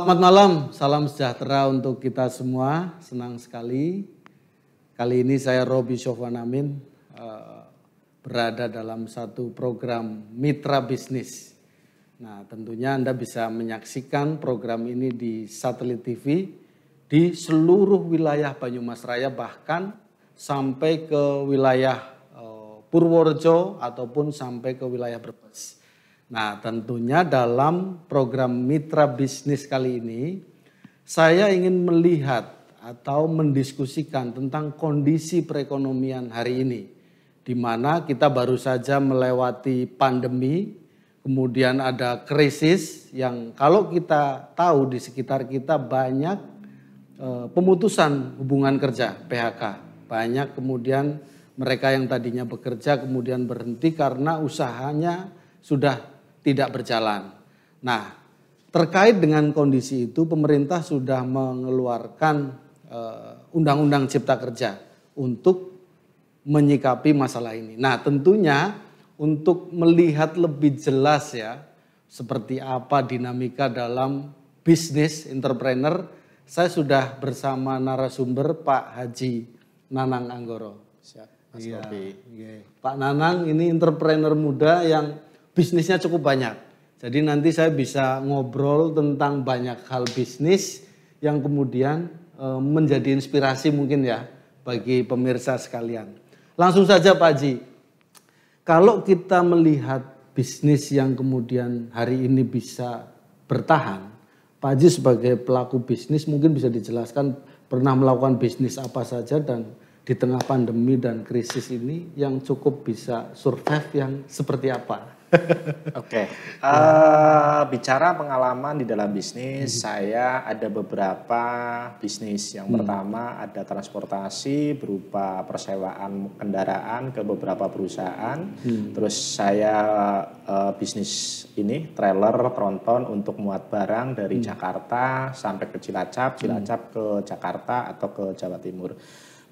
Selamat malam, salam sejahtera untuk kita semua. Senang sekali. Kali ini saya Robi Sofwan Amin eh, berada dalam satu program mitra bisnis. Nah, tentunya Anda bisa menyaksikan program ini di satelit TV di seluruh wilayah Banyumas Raya bahkan sampai ke wilayah eh, Purworejo ataupun sampai ke wilayah Brebes. Nah, tentunya dalam program mitra bisnis kali ini, saya ingin melihat atau mendiskusikan tentang kondisi perekonomian hari ini, di mana kita baru saja melewati pandemi, kemudian ada krisis yang kalau kita tahu di sekitar kita banyak e, pemutusan hubungan kerja (PHK), banyak kemudian mereka yang tadinya bekerja kemudian berhenti karena usahanya sudah tidak berjalan. Nah, terkait dengan kondisi itu pemerintah sudah mengeluarkan eh, undang-undang uh, cipta kerja untuk menyikapi masalah ini. Nah, tentunya untuk melihat lebih jelas ya seperti apa dinamika dalam bisnis entrepreneur, saya sudah bersama narasumber Pak Haji Nanang Anggoro. Siap, Mas ya. Pak Nanang ini entrepreneur muda yang bisnisnya cukup banyak. Jadi nanti saya bisa ngobrol tentang banyak hal bisnis yang kemudian e, menjadi inspirasi mungkin ya bagi pemirsa sekalian. Langsung saja Pak Haji, kalau kita melihat bisnis yang kemudian hari ini bisa bertahan, Pak Haji sebagai pelaku bisnis mungkin bisa dijelaskan pernah melakukan bisnis apa saja dan di tengah pandemi dan krisis ini yang cukup bisa survive yang seperti apa? Oke, okay. uh, eh, bicara pengalaman di dalam bisnis, hmm. saya ada beberapa bisnis. Yang hmm. pertama ada transportasi berupa persewaan kendaraan ke beberapa perusahaan. Hmm. Terus saya uh, bisnis ini trailer tronton untuk muat barang dari hmm. Jakarta sampai ke Cilacap, hmm. Cilacap hmm. ke Jakarta atau ke Jawa Timur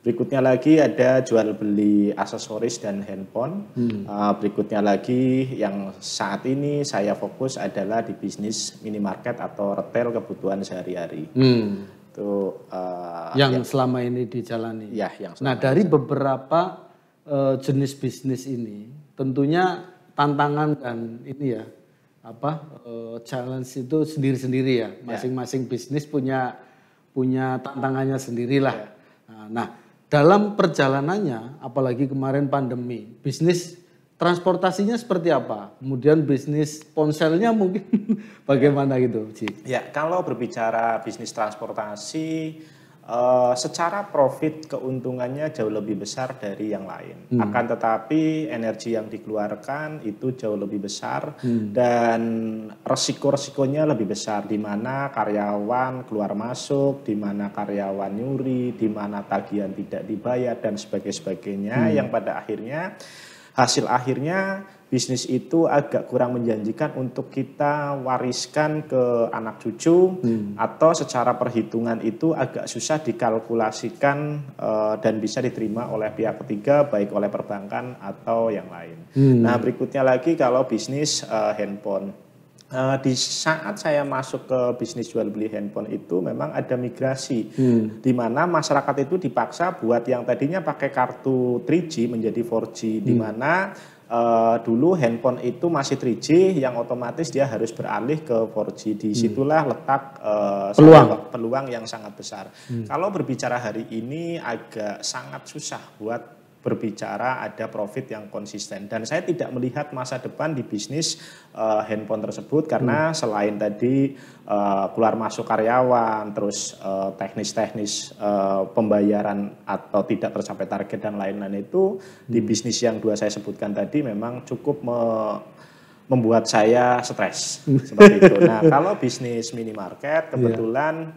Berikutnya lagi ada jual beli aksesoris dan handphone. Hmm. Uh, berikutnya lagi yang saat ini saya fokus adalah di bisnis minimarket atau retail kebutuhan sehari-hari. Hmm. Itu uh, yang ya. selama ini dijalani. Ya, yang Nah, dari ini. beberapa uh, jenis bisnis ini tentunya tantangan dan ini ya apa uh, challenge itu sendiri-sendiri ya. ya. Masing-masing ya. bisnis punya punya tantangannya sendirilah. Ya. Nah, nah dalam perjalanannya, apalagi kemarin pandemi, bisnis transportasinya seperti apa? Kemudian bisnis ponselnya mungkin bagaimana gitu, Ci? Ya, kalau berbicara bisnis transportasi, Eh, secara profit keuntungannya jauh lebih besar dari yang lain. Hmm. Akan tetapi energi yang dikeluarkan itu jauh lebih besar hmm. dan resiko-resikonya lebih besar di mana karyawan keluar masuk, di mana karyawan nyuri, di mana tagihan tidak dibayar dan sebagainya. Hmm. Yang pada akhirnya hasil akhirnya bisnis itu agak kurang menjanjikan untuk kita wariskan ke anak cucu hmm. atau secara perhitungan itu agak susah dikalkulasikan uh, dan bisa diterima oleh pihak ketiga baik oleh perbankan atau yang lain. Hmm. Nah berikutnya lagi kalau bisnis uh, handphone. Uh, di saat saya masuk ke bisnis jual beli handphone itu memang ada migrasi hmm. di mana masyarakat itu dipaksa buat yang tadinya pakai kartu 3G menjadi 4G hmm. di mana Uh, dulu handphone itu masih 3G yang otomatis dia harus beralih ke 4G. disitulah hmm. letak uh, peluang peluang yang sangat besar. Hmm. Kalau berbicara hari ini agak sangat susah buat berbicara ada profit yang konsisten dan saya tidak melihat masa depan di bisnis uh, handphone tersebut karena hmm. selain tadi uh, keluar masuk karyawan terus teknis eh, teknis-teknis uh, pembayaran atau tidak tercapai target dan lain-lain itu hmm. di bisnis yang dua saya sebutkan tadi memang cukup me membuat saya stres hmm. seperti itu. Nah, kalau bisnis minimarket iya. kebetulan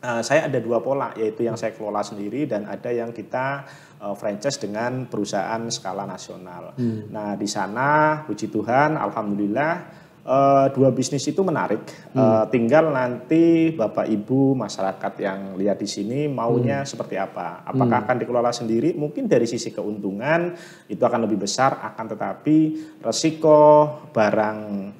yeah. uh, saya ada dua pola yaitu yang saya kelola sendiri dan ada yang kita uh, franchise dengan perusahaan skala nasional. Hmm. Nah di sana puji Tuhan, alhamdulillah. Uh, dua bisnis itu menarik. Hmm. Eh, tinggal nanti bapak ibu masyarakat yang lihat di sini maunya hmm. seperti apa. Apakah hmm. akan dikelola sendiri? Mungkin dari sisi keuntungan itu akan lebih besar. Akan tetapi resiko barang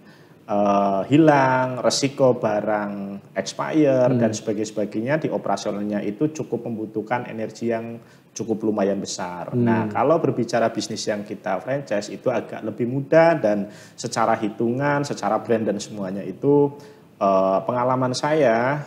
uh, hilang, resiko barang expire hmm. dan sebagainya di operasionalnya itu cukup membutuhkan energi yang cukup lumayan besar. Hmm. Nah, kalau berbicara bisnis yang kita franchise itu agak lebih mudah dan secara hitungan, secara brand dan semuanya itu uh, pengalaman saya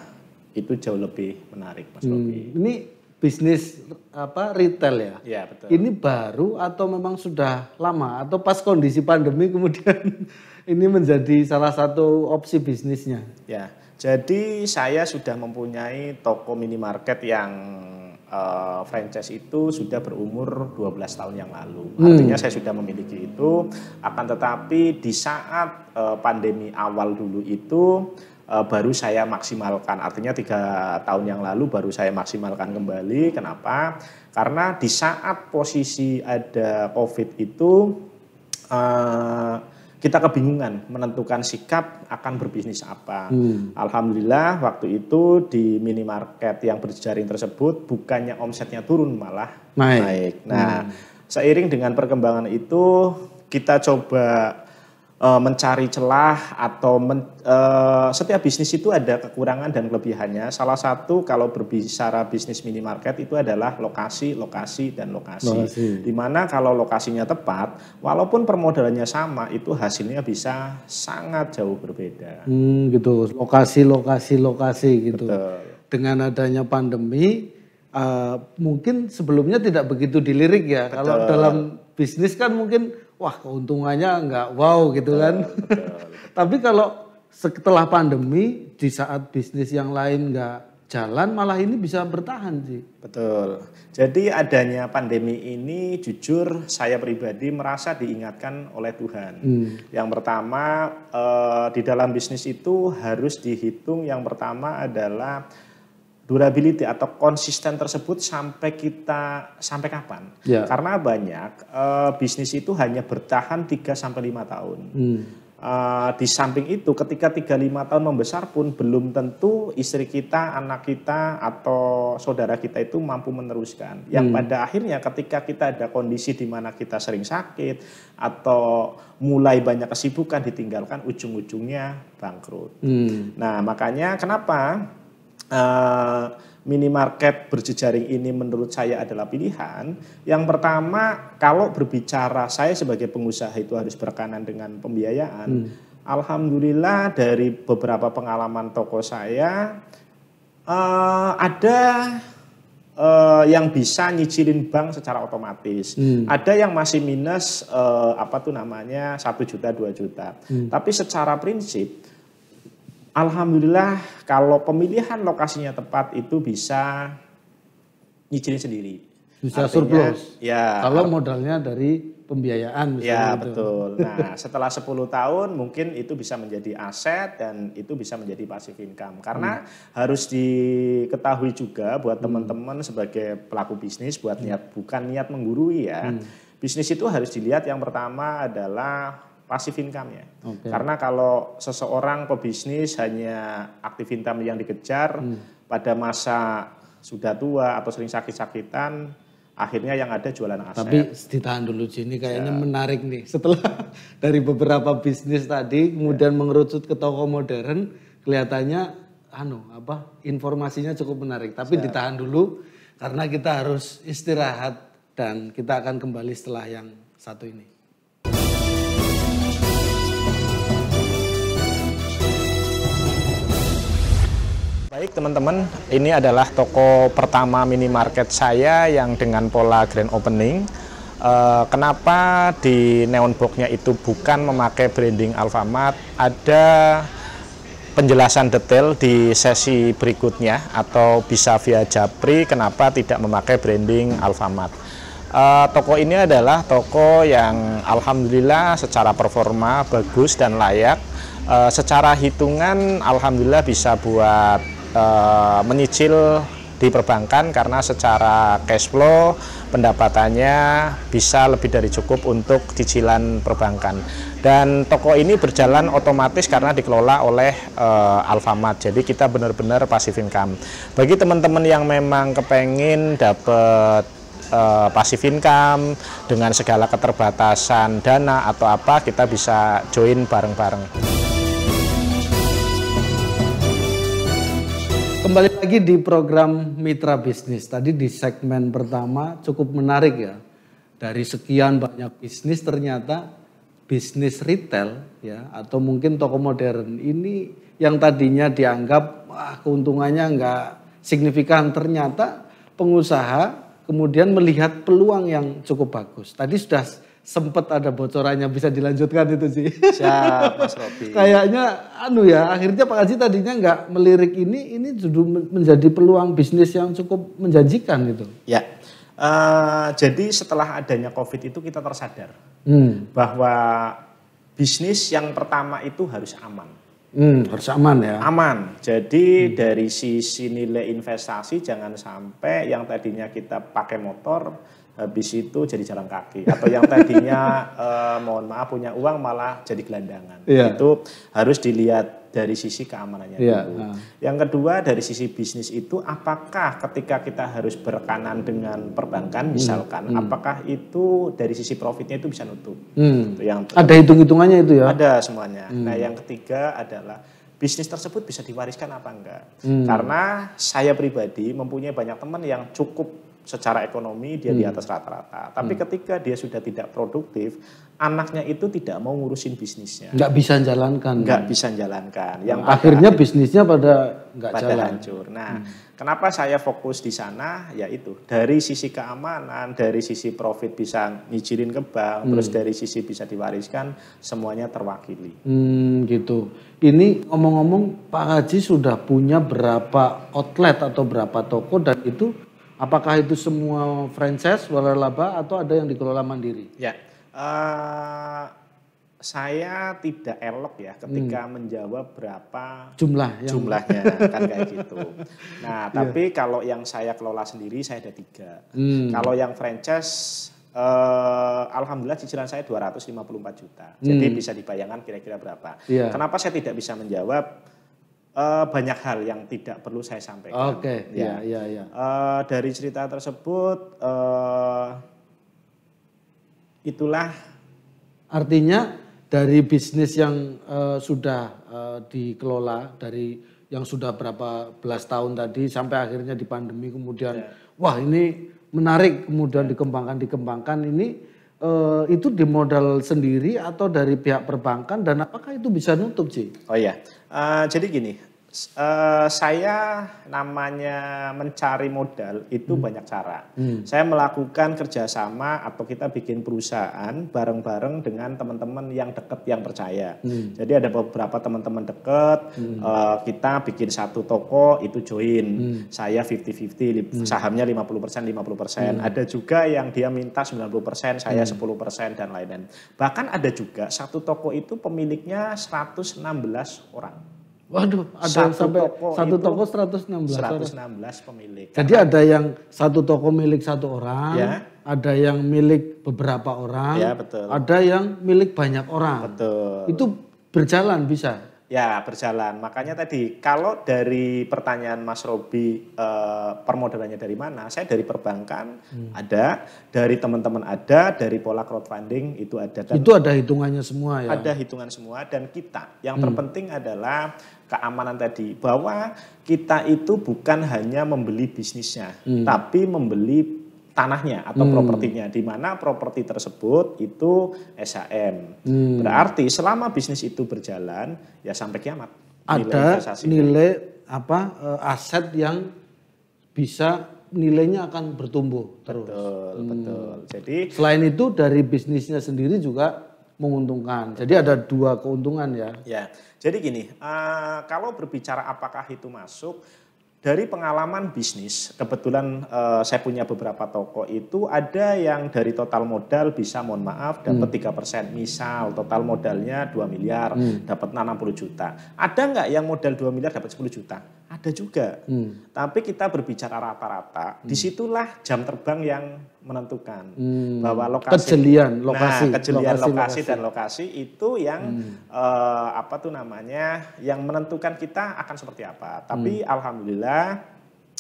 itu jauh lebih menarik, Mas hmm. Robi. Ini bisnis apa retail ya? Ya betul. Ini baru atau memang sudah lama atau pas kondisi pandemi kemudian ini menjadi salah satu opsi bisnisnya. Ya, jadi saya sudah mempunyai toko minimarket yang uh, franchise itu sudah berumur 12 tahun yang lalu. Hmm. Artinya saya sudah memiliki itu. Akan tetapi di saat uh, pandemi awal dulu itu eh, baru saya maksimalkan. Artinya tiga tahun yang lalu baru saya maksimalkan kembali. Kenapa? Karena di saat posisi ada COVID itu kita kebingungan menentukan sikap akan berbisnis apa. Hmm. Alhamdulillah waktu itu di minimarket yang berjaring tersebut bukannya omsetnya turun malah naik. naik. Nah, hmm. seiring dengan perkembangan itu kita coba Eh, mencari celah atau men, uh, setiap bisnis itu ada kekurangan dan kelebihannya. Salah satu kalau berbicara bisnis minimarket itu adalah lokasi, lokasi dan lokasi. lokasi. Dimana kalau lokasinya tepat, walaupun permodalannya sama, itu hasilnya bisa sangat jauh berbeda. Hmm, gitu. Lokasi, lokasi, lokasi gitu. Betul. Dengan adanya pandemi, uh, mungkin sebelumnya tidak begitu dilirik ya. Betul. Kalau dalam bisnis kan mungkin wah keuntungannya nggak wow gitu kan. Tapi kalau setelah pandemi di saat bisnis yang lain nggak jalan malah ini bisa bertahan sih. Betul. Jadi adanya pandemi ini jujur saya pribadi merasa diingatkan oleh Tuhan. Hmm. Yang pertama eh, di dalam bisnis itu harus dihitung yang pertama adalah durability atau konsisten tersebut sampai kita sampai kapan? Ya. Karena banyak uh, bisnis itu hanya bertahan 3 sampai 5 tahun. Hmm. Uh, di samping itu ketika lima tahun membesar pun belum tentu istri kita, anak kita atau saudara kita itu mampu meneruskan. Yang hmm. pada akhirnya ketika kita ada kondisi di mana kita sering sakit atau mulai banyak kesibukan ditinggalkan ujung-ujungnya bangkrut. Hmm. Nah, makanya kenapa uh, minimarket berjejaring ini menurut saya adalah pilihan. Yang pertama, kalau berbicara saya sebagai pengusaha itu harus berkenan dengan pembiayaan. Hmm. Alhamdulillah dari beberapa pengalaman toko saya uh, ada uh, yang bisa nyicilin bank secara otomatis. Hmm. Ada yang masih minus uh, apa tuh namanya satu juta dua juta. Hmm. Tapi secara prinsip Alhamdulillah kalau pemilihan lokasinya tepat itu bisa nyicilin sendiri. Bisa Artinya, surplus. Ya. Kalau modalnya dari pembiayaan misalnya. Ya, itu. betul. Nah, setelah 10 tahun mungkin itu bisa menjadi aset dan itu bisa menjadi passive income. Karena hmm. harus diketahui juga buat hmm. teman-teman hmm. sebagai pelaku bisnis buat hmm. niat bukan niat menggurui ya. Hmm. Bisnis itu harus dilihat yang pertama adalah pasif income ya. Okay. Karena kalau seseorang pebisnis hanya aktif income yang dikejar hmm. pada masa sudah tua atau sering sakit-sakitan, akhirnya yang ada jualan aset. Tapi ditahan dulu sini kayaknya ya. menarik nih. Setelah dari beberapa bisnis tadi, kemudian ya. mengerucut ke toko modern, kelihatannya anu apa informasinya cukup menarik. Tapi ya. ditahan dulu karena kita harus istirahat dan kita akan kembali setelah yang satu ini. Baik teman-teman, ini adalah toko pertama minimarket saya yang dengan pola grand opening. E, kenapa di neon boxnya itu bukan memakai branding Alfamart? Ada penjelasan detail di sesi berikutnya atau bisa via Japri kenapa tidak memakai branding Alfamart. E, toko ini adalah toko yang alhamdulillah secara performa bagus dan layak. Uh, secara hitungan alhamdulillah bisa buat e, menyicil di perbankan karena secara cash flow pendapatannya bisa lebih dari cukup untuk cicilan perbankan dan toko ini berjalan otomatis karena dikelola oleh e, Alfamart jadi kita benar-benar pasif income bagi teman-teman yang memang kepengen dapat e, eh, pasif income dengan segala keterbatasan dana atau apa kita bisa join bareng-bareng Kembali lagi di program Mitra Bisnis. Tadi di segmen pertama cukup menarik ya. Dari sekian banyak bisnis ternyata bisnis retail ya atau mungkin toko modern ini yang tadinya dianggap ah, keuntungannya nggak signifikan ternyata pengusaha kemudian melihat peluang yang cukup bagus. Tadi sudah sempet ada bocorannya bisa dilanjutkan itu sih. Siap Mas Robi. Kayaknya anu ya akhirnya Pak Haji tadinya nggak melirik ini ini sudah menjadi peluang bisnis yang cukup menjanjikan gitu. Ya. Uh, jadi setelah adanya COVID itu kita tersadar hmm. bahwa bisnis yang pertama itu harus aman. Hmm, harus aman ya. Aman. Jadi hmm. dari sisi nilai investasi jangan sampai yang tadinya kita pakai motor habis itu jadi jalan kaki atau yang tadinya eh, mohon maaf punya uang malah jadi gelandangan yeah. itu harus dilihat dari sisi keamanannya yeah. dulu. Uh. Yang kedua dari sisi bisnis itu apakah ketika kita harus berkanan dengan perbankan hmm. misalkan hmm. apakah itu dari sisi profitnya itu bisa nutup? Hmm. Itu yang ada hitung-hitungannya itu ya? Ada semuanya. Hmm. Nah yang ketiga adalah bisnis tersebut bisa diwariskan apa enggak. Hmm. Karena saya pribadi mempunyai banyak teman yang cukup secara ekonomi dia hmm. di atas rata-rata. Tapi hmm. ketika dia sudah tidak produktif, anaknya itu tidak mau ngurusin bisnisnya. Nggak bisa jalankan. Nggak bisa jalankan. Yang nah, akhirnya akhir, bisnisnya pada nggak pada jalan. hancur. Nah, hmm. kenapa saya fokus di sana? Yaitu dari sisi keamanan, dari sisi profit bisa ngijirin ke bank, hmm. terus dari sisi bisa diwariskan, semuanya terwakili. Hmm, gitu. Ini ngomong-ngomong, Pak Haji sudah punya berapa outlet atau berapa toko dan itu Apakah itu semua franchise waralaba atau ada yang dikelola mandiri? Ya, uh, saya tidak elok ya ketika hmm. menjawab berapa jumlah yang... jumlahnya kan kayak gitu. Nah, iya. tapi yeah. kalau yang saya kelola sendiri saya ada tiga. Hmm. Kalau yang franchise Uh, Alhamdulillah cicilan saya 254 juta. Hmm. Jadi bisa dibayangkan kira-kira berapa. Yeah. Kenapa saya tidak bisa menjawab? uh, banyak hal yang tidak perlu saya sampaikan. Oke, okay. Iya, ya, ya, ya. ya. Uh, dari cerita tersebut, uh, itulah artinya dari bisnis yang uh, sudah uh, dikelola dari yang sudah berapa belas tahun tadi sampai akhirnya di pandemi kemudian ya. wah ini menarik kemudian ya. dikembangkan dikembangkan ini Uh, itu di modal sendiri atau dari pihak perbankan dan apakah itu bisa nutup sih? Oh iya, Eh, jadi gini, Eh, saya namanya mencari modal itu hmm. banyak cara. Hmm. Saya melakukan kerjasama atau kita bikin perusahaan bareng-bareng dengan teman-teman yang dekat yang percaya. Hmm. Jadi ada beberapa teman-teman dekat hmm. uh, kita bikin satu toko itu join. Hmm. Saya 50-50 hmm. sahamnya 50% 50%. Hmm. Ada juga yang dia minta 90%, saya hmm. 10% dan lain-lain. Bahkan ada juga satu toko itu pemiliknya 116 orang. Waduh, ada satu sampai toko satu toko 116 116 orang. pemilik. Jadi ada yang satu toko milik satu orang, ya. ada yang milik beberapa orang, ya, betul. ada yang milik banyak orang. Betul. Itu berjalan bisa. Ya berjalan. Makanya tadi kalau dari pertanyaan Mas Robi eh, permodalannya dari mana? Saya dari perbankan hmm. ada, dari teman-teman ada, dari pola crowdfunding itu ada. Dan itu ada hitungannya semua ya. Ada hitungan semua dan kita yang hmm. terpenting adalah keamanan tadi bahwa kita itu bukan hanya membeli bisnisnya, hmm. tapi membeli tanahnya atau hmm. propertinya di mana properti tersebut itu SHM. Hmm. Berarti selama bisnis itu berjalan ya sampai kiamat ada nilai, nilai apa eh, aset yang bisa nilainya akan bertumbuh terus. Betul, hmm. betul. Jadi selain itu dari bisnisnya sendiri juga menguntungkan. Jadi ada dua keuntungan ya. Ya. Jadi gini, uh, kalau berbicara apakah itu masuk, dari pengalaman bisnis, kebetulan uh, saya punya beberapa toko itu ada yang dari total modal bisa mohon maaf hmm. dapat tiga persen. Misal total modalnya 2 miliar, hmm. dapat 60 juta. Ada nggak yang modal 2 miliar dapat 10 juta? ada juga. Hmm. Tapi kita berbicara rata-rata, hmm. disitulah jam terbang yang menentukan hmm. bahwa lokasi kejelian nah, lokasi, nah, kejelian lokasi, lokasi, lokasi dan lokasi itu yang hmm. eh, apa tuh namanya yang menentukan kita akan seperti apa. Tapi hmm. alhamdulillah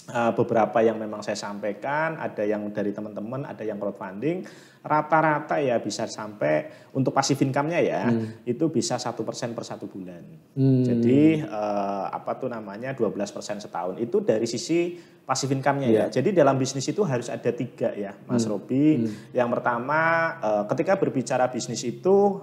Eh, beberapa yang memang saya sampaikan, ada yang dari teman-teman, ada yang crowdfunding. Rata-rata ya bisa sampai untuk pasif income-nya ya hmm. itu bisa satu persen per satu bulan. Hmm. Jadi eh, apa tuh namanya 12 persen setahun itu dari sisi pasif income-nya yeah. ya. Iya. Jadi dalam bisnis itu harus ada tiga ya, Mas hmm. Robi. Hmm. Yang pertama eh, ketika berbicara bisnis itu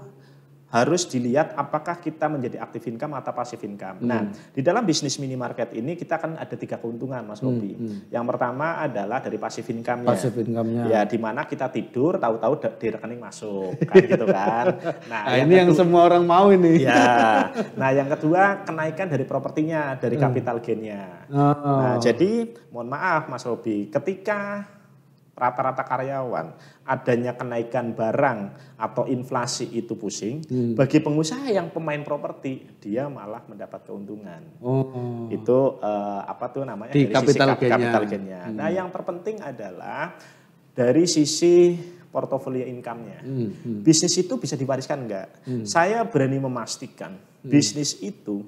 harus dilihat apakah kita menjadi aktif income atau pasif income. Nah, hmm. Nah, di dalam bisnis minimarket ini kita akan ada tiga keuntungan, Mas Robi. Hmm, hmm. Yang pertama adalah dari pasif income-nya. Pasif income-nya. Ya, di mana kita tidur, tahu-tahu di rekening masuk, kan gitu kan. Nah, nah yang ini kedua, yang semua orang mau ini. Ya. Nah, yang kedua kenaikan dari propertinya, dari hmm. capital gain-nya. Oh. Nah, jadi mohon maaf Mas Robi, ketika rata-rata karyawan, adanya kenaikan barang atau inflasi itu pusing. Hmm. Bagi pengusaha yang pemain properti, dia malah mendapat keuntungan. Oh. Itu uh, apa tuh namanya Di dari capital sisi capital gainnya. Hmm. Nah, yang terpenting adalah dari sisi portofolio income-nya. Hmm. Hmm. Bisnis itu bisa diwariskan enggak? Hmm. Saya berani memastikan hmm. bisnis itu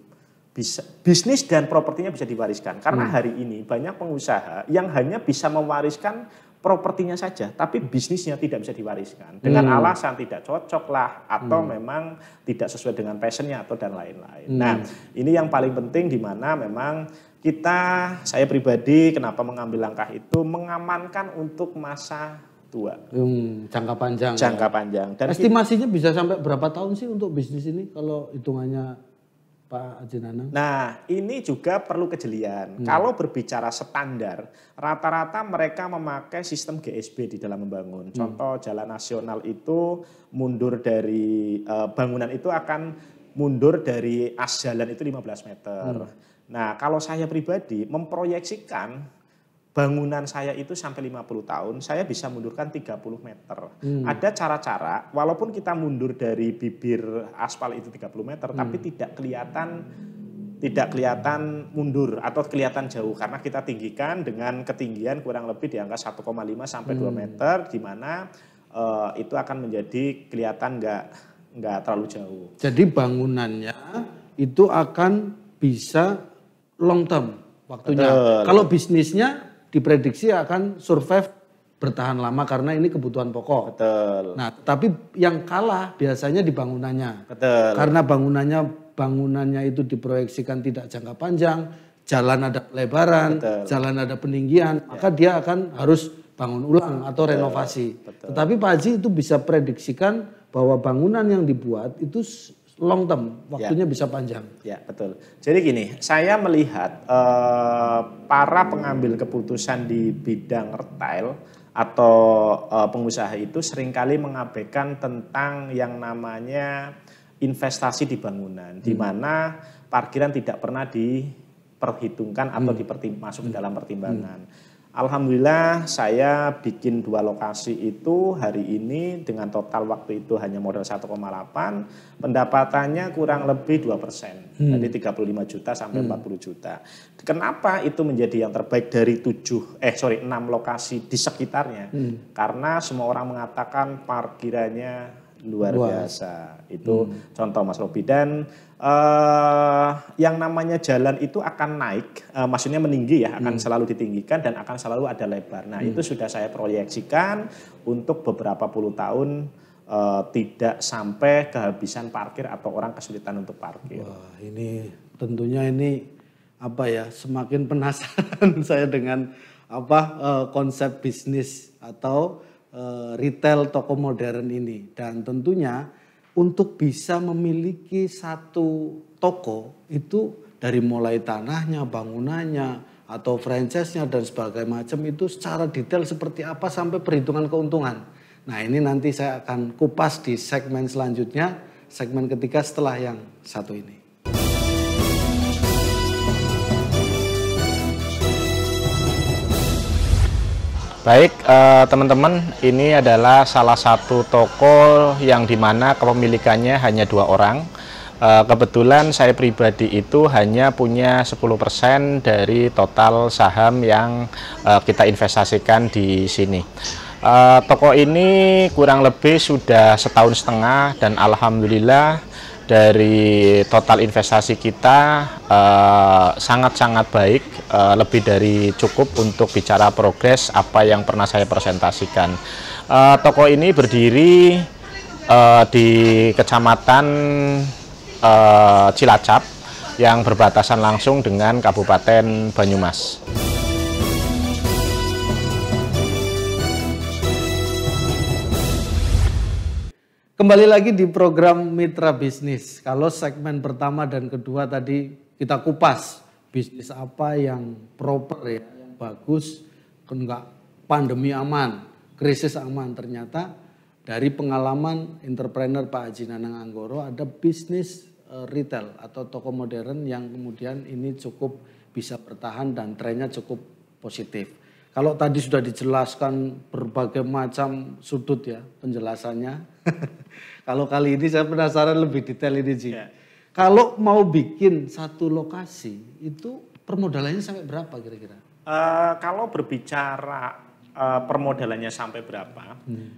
bisa bisnis dan propertinya bisa diwariskan karena hmm. hari ini banyak pengusaha yang hanya bisa mewariskan propertinya saja, tapi hmm. bisnisnya tidak bisa diwariskan dengan hmm. alasan tidak cocok lah atau hmm. memang tidak sesuai dengan passionnya atau dan lain-lain. Hmm. Nah, ini yang paling penting di mana memang kita, saya pribadi, kenapa mengambil langkah itu mengamankan untuk masa tua, hmm, jangka panjang, jangka ya. panjang. Dan estimasinya kita, bisa sampai berapa tahun sih untuk bisnis ini kalau hitungannya Pak Jenana. Nah, ini juga perlu kejelian. Hmm. Kalau berbicara standar, rata-rata mereka memakai sistem GSB di dalam membangun. Hmm. Contoh hmm. jalan nasional itu mundur dari uh, bangunan itu akan mundur dari as jalan itu 15 meter. Hmm. Nah, kalau saya pribadi memproyeksikan bangunan saya itu sampai 50 tahun, saya bisa mundurkan 30 meter. Hmm. Ada cara-cara, walaupun kita mundur dari bibir aspal itu 30 meter, hmm. tapi tidak kelihatan tidak kelihatan mundur atau kelihatan jauh karena kita tinggikan dengan ketinggian kurang lebih di angka 1,5 sampai hmm. 2 meter di mana uh, itu akan menjadi kelihatan enggak enggak terlalu jauh. Jadi bangunannya itu akan bisa long term waktunya. Betul. Kalau bisnisnya diprediksi akan survive bertahan lama karena ini kebutuhan pokok. Betul. Nah, tapi yang kalah biasanya di bangunannya. Betul. Karena bangunannya bangunannya itu diproyeksikan tidak jangka panjang, jalan ada lebaran, Betul. jalan ada peninggian, ya. maka dia akan harus bangun ulang atau Betul. renovasi. Betul. Tetapi Pak Haji itu bisa prediksikan bahwa bangunan yang dibuat itu long term, waktunya ya. bisa panjang. Ya, betul. Jadi gini, saya melihat eh, para pengambil keputusan di bidang retail atau eh, pengusaha itu seringkali mengabaikan tentang yang namanya investasi di bangunan, hmm. di mana parkiran tidak pernah diperhitungkan atau hmm. masuk hmm. dalam pertimbangan. Hmm. Alhamdulillah saya bikin dua lokasi itu hari ini dengan total waktu itu hanya modal 1,8 pendapatannya kurang lebih 2 persen hmm. jadi 35 juta sampai hmm. 40 juta kenapa itu menjadi yang terbaik dari tujuh eh sorry enam lokasi di sekitarnya hmm. karena semua orang mengatakan parkirannya luar Wah. biasa itu hmm. contoh Mas Robi dan uh, yang namanya jalan itu akan naik, uh, maksudnya meninggi ya, akan hmm. selalu ditinggikan dan akan selalu ada lebar. Nah hmm. itu sudah saya proyeksikan untuk beberapa puluh tahun uh, tidak sampai kehabisan parkir atau orang kesulitan untuk parkir. Wah ini tentunya ini apa ya semakin penasaran saya dengan apa uh, konsep bisnis atau uh, retail toko modern ini dan tentunya untuk bisa memiliki satu toko itu dari mulai tanahnya, bangunannya, atau franchise-nya dan sebagainya macam itu secara detail seperti apa sampai perhitungan keuntungan. Nah ini nanti saya akan kupas di segmen selanjutnya, segmen ketiga setelah yang satu ini. Baik, eh, teman-teman, eh, ini adalah salah satu toko yang dimana kepemilikannya hanya dua orang. Eh, kebetulan saya pribadi itu hanya punya 10% dari total saham yang eh, kita investasikan di sini. Eh, toko ini kurang lebih sudah setahun setengah dan Alhamdulillah dari total investasi kita eh, sangat-sangat uh, baik, uh, lebih dari cukup untuk bicara progres apa yang pernah saya presentasikan. Uh, toko ini berdiri uh, di Kecamatan uh, Cilacap yang berbatasan langsung dengan Kabupaten Banyumas. Kembali lagi di program Mitra Bisnis. Kalau segmen pertama dan kedua tadi kita kupas bisnis apa yang proper ya, yang bagus, enggak pandemi aman, krisis aman. Ternyata dari pengalaman entrepreneur Pak Haji Nanang Anggoro ada bisnis e, retail atau toko modern yang kemudian ini cukup bisa bertahan dan trennya cukup positif. Kalau tadi sudah dijelaskan berbagai macam sudut ya penjelasannya. Kalau kali ini saya penasaran lebih detail ini sih. Yeah. Kalau mau bikin satu lokasi itu permodalannya sampai berapa kira-kira? Uh, kalau berbicara uh, permodalannya sampai berapa, hmm.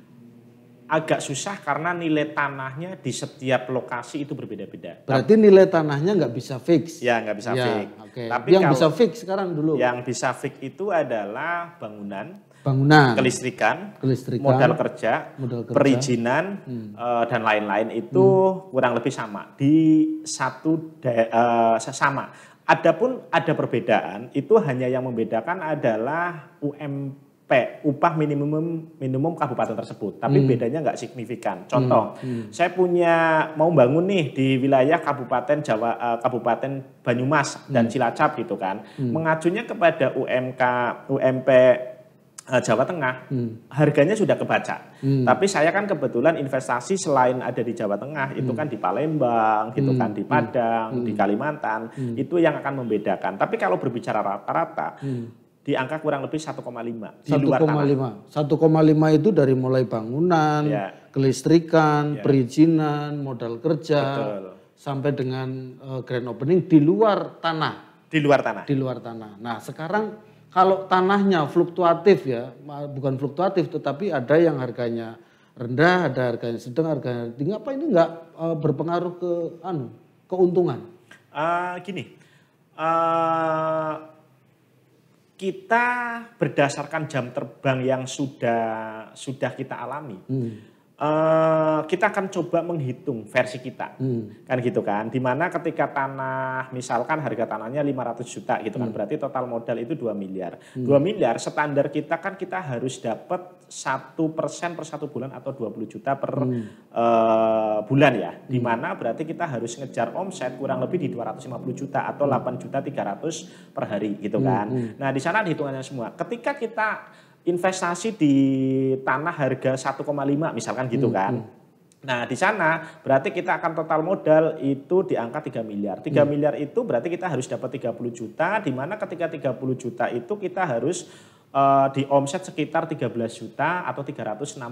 agak susah karena nilai tanahnya di setiap lokasi itu berbeda-beda. Berarti nilai tanahnya nggak bisa fix? Ya nggak bisa ya, fix. Okay. Tapi yang kalau, bisa fix sekarang dulu. Yang bisa fix itu adalah bangunan bangunan, kelistrikan, kelistrikan modal kerja, modal kerja perizinan hmm. uh, dan lain-lain itu hmm. kurang lebih sama di satu uh, sama. Adapun ada perbedaan itu hanya yang membedakan adalah UMP upah minimum minimum kabupaten tersebut, tapi hmm. bedanya nggak signifikan. Contoh, hmm. Hmm. saya punya mau bangun nih di wilayah kabupaten Jawa uh, kabupaten Banyumas hmm. dan Cilacap gitu kan, hmm. mengajunya kepada UMK UMP Eh, Jawa Tengah, hmm. harganya sudah kebaca. Hmm. Tapi saya kan kebetulan investasi selain ada di Jawa Tengah, itu hmm. kan di Palembang, gitu hmm. itu kan di Padang, hmm. di hmm. Kalimantan, hmm. itu yang akan membedakan. Tapi kalau berbicara rata-rata, hmm di angka kurang lebih 1,5 di luar tanah. 1,5 itu dari mulai bangunan, ya. kelistrikan, ya. perizinan, modal kerja Betul. sampai dengan eh, grand opening di luar tanah. Di luar tanah. Di luar tanah. Nah, sekarang kalau tanahnya fluktuatif ya, bukan fluktuatif tetapi ada yang harganya rendah, ada harganya sedang, harganya tinggi, apa ini enggak uh, e, berpengaruh ke anu keuntungan? Uh, gini, uh, kita berdasarkan jam terbang yang sudah sudah kita alami. Hmm Uh, kita akan coba menghitung versi kita, hmm. kan gitu kan. Dimana ketika tanah, misalkan harga tanahnya 500 juta gitu kan, hmm. berarti total modal itu 2 miliar. Hmm. 2 miliar standar kita kan kita harus dapat satu persen per satu bulan atau 20 juta per hmm. uh, bulan ya. Hmm. Dimana berarti kita harus ngejar omset kurang lebih di 250 juta atau 8 hmm. juta 300 per hari gitu hmm, kan. Hmm. Nah di sana hitungannya semua. Ketika kita investasi di tanah harga 1,5 misalkan gitu hmm, kan. Hmm. Nah, di sana berarti kita akan total modal itu di angka 3 miliar. 3 hmm. miliar itu berarti kita harus dapat 30 juta di mana ketika 30 juta itu kita harus uh, di omset sekitar 13 juta atau 360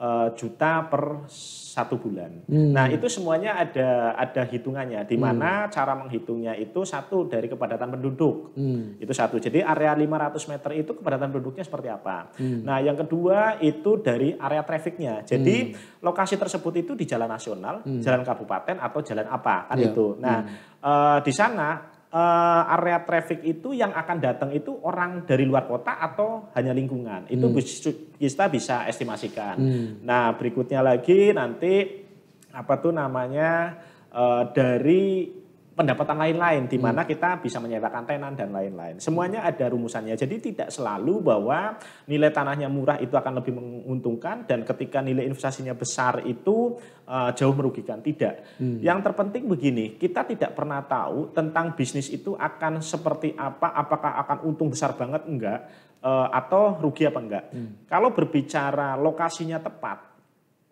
uh, juta per satu bulan. Hmm. Nah itu semuanya ada ada hitungannya. Di hmm. mana hmm. cara menghitungnya itu satu dari kepadatan penduduk hmm. itu satu. Jadi area 500 meter itu kepadatan penduduknya seperti apa. Hmm. Nah yang kedua itu dari area trafiknya. Jadi hmm. lokasi tersebut itu di jalan nasional, hmm. jalan kabupaten atau jalan apa kan yeah. itu. Nah hmm. uh, di sana uh, area traffic itu yang akan datang itu orang dari luar kota atau hanya lingkungan. Itu hmm. kita bisa estimasikan. Hmm. Nah, berikutnya lagi nanti apa tuh namanya uh, dari pendapatan lain-lain di hmm. mana kita bisa menyertakan tenan dan lain-lain. Semuanya hmm. ada rumusannya. Jadi tidak selalu bahwa nilai tanahnya murah itu akan lebih menguntungkan dan ketika nilai investasinya besar itu uh, jauh merugikan. Tidak. Hmm. Yang terpenting begini, kita tidak pernah tahu tentang bisnis itu akan seperti apa, apakah akan untung besar banget enggak eh, atau rugi apa enggak. Hmm. Kalau berbicara lokasinya tepat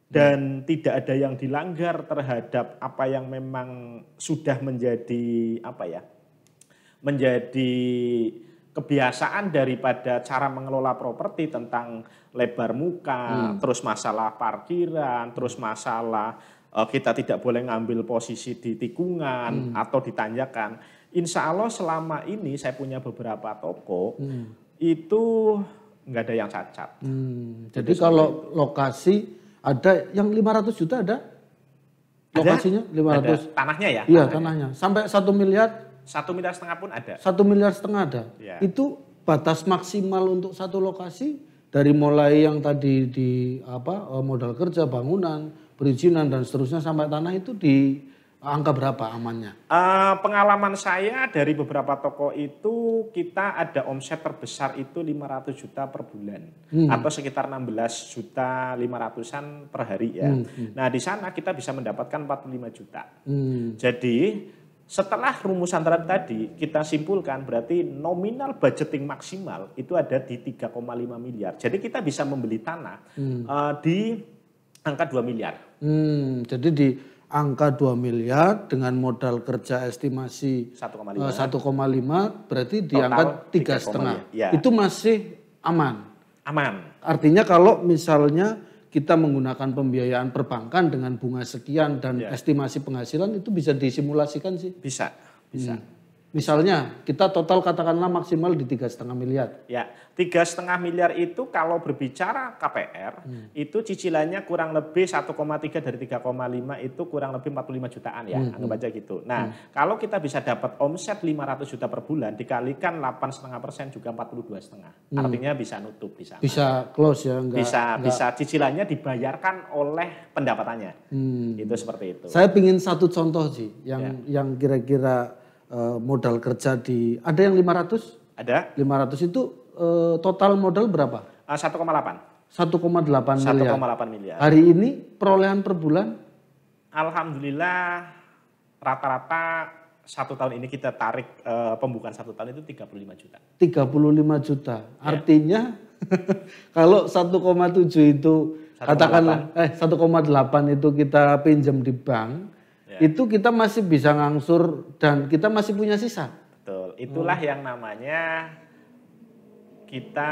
dan hmm. tidak ada yang dilanggar terhadap apa yang memang sudah menjadi apa ya menjadi kebiasaan daripada cara mengelola properti tentang lebar muka, hmm. terus masalah parkiran, terus masalah eh, kita tidak boleh ngambil posisi di tikungan hmm. atau tanjakan. Insya Allah selama ini saya punya beberapa toko hmm. itu nggak ada yang cacat. Hmm. Jadi, Jadi kalau itu. lokasi ada yang 500 juta ada? Lokasinya ada, 500. Ada. Tanahnya ya? Iya, tanahnya. tanahnya. Sampai satu miliar? satu miliar setengah pun ada. satu miliar setengah ada. Ya. Itu batas maksimal untuk satu lokasi dari mulai yang tadi di apa eh, modal kerja, bangunan, perizinan dan seterusnya sampai tanah itu di Angka berapa amannya? Uh, pengalaman saya dari beberapa toko itu kita ada omset terbesar itu 500 juta per bulan hmm. atau sekitar 16 juta 500-an per hari ya. Hmm, hmm. Nah, di sana kita bisa mendapatkan 45 juta. Hmm. Jadi setelah rumusan terhadap tadi, kita simpulkan berarti nominal budgeting maksimal itu ada di 3,5 miliar. Jadi kita bisa membeli tanah hmm. uh, di angka 2 miliar. Hmm, jadi di angka 2 miliar dengan modal kerja estimasi 1,5 eh, berarti di berarti angka tiga setengah ya. itu masih aman aman artinya kalau misalnya kita menggunakan pembiayaan perbankan dengan bunga sekian dan ya. estimasi penghasilan itu bisa disimulasikan sih bisa bisa hmm. Misalnya kita total katakanlah maksimal di tiga setengah miliar. Ya, tiga setengah miliar itu kalau berbicara KPR hmm. itu cicilannya kurang lebih 1,3 dari 3,5 itu kurang lebih 45 jutaan ya, hmm. anggap hmm. aja gitu. Nah, hmm. kalau kita bisa dapat omset 500 juta per bulan dikalikan setengah persen juga 42 setengah, hmm. artinya bisa nutup bisa. Bisa close ya, enggak? Bisa, enggak. bisa cicilannya dibayarkan oleh pendapatannya. Hmm. Itu seperti itu. Saya pingin satu contoh sih yang ya. yang kira-kira Eh, modal kerja di ada yang 500? Ada. 500 itu eh, total modal berapa? 1,8. Eh, 1,8 miliar. 1,8 miliar. Hari ini perolehan per bulan? Alhamdulillah rata-rata satu tahun ini kita tarik e, pembukaan satu tahun itu 35 juta. 35 juta. Ya. Artinya kalau 1,7 itu 1, katakanlah 8. eh 1,8 itu kita pinjam di bank, Iya. Itu kita masih bisa ngangsur dan kita masih punya sisa. Betul. Itulah hmm. yang namanya kita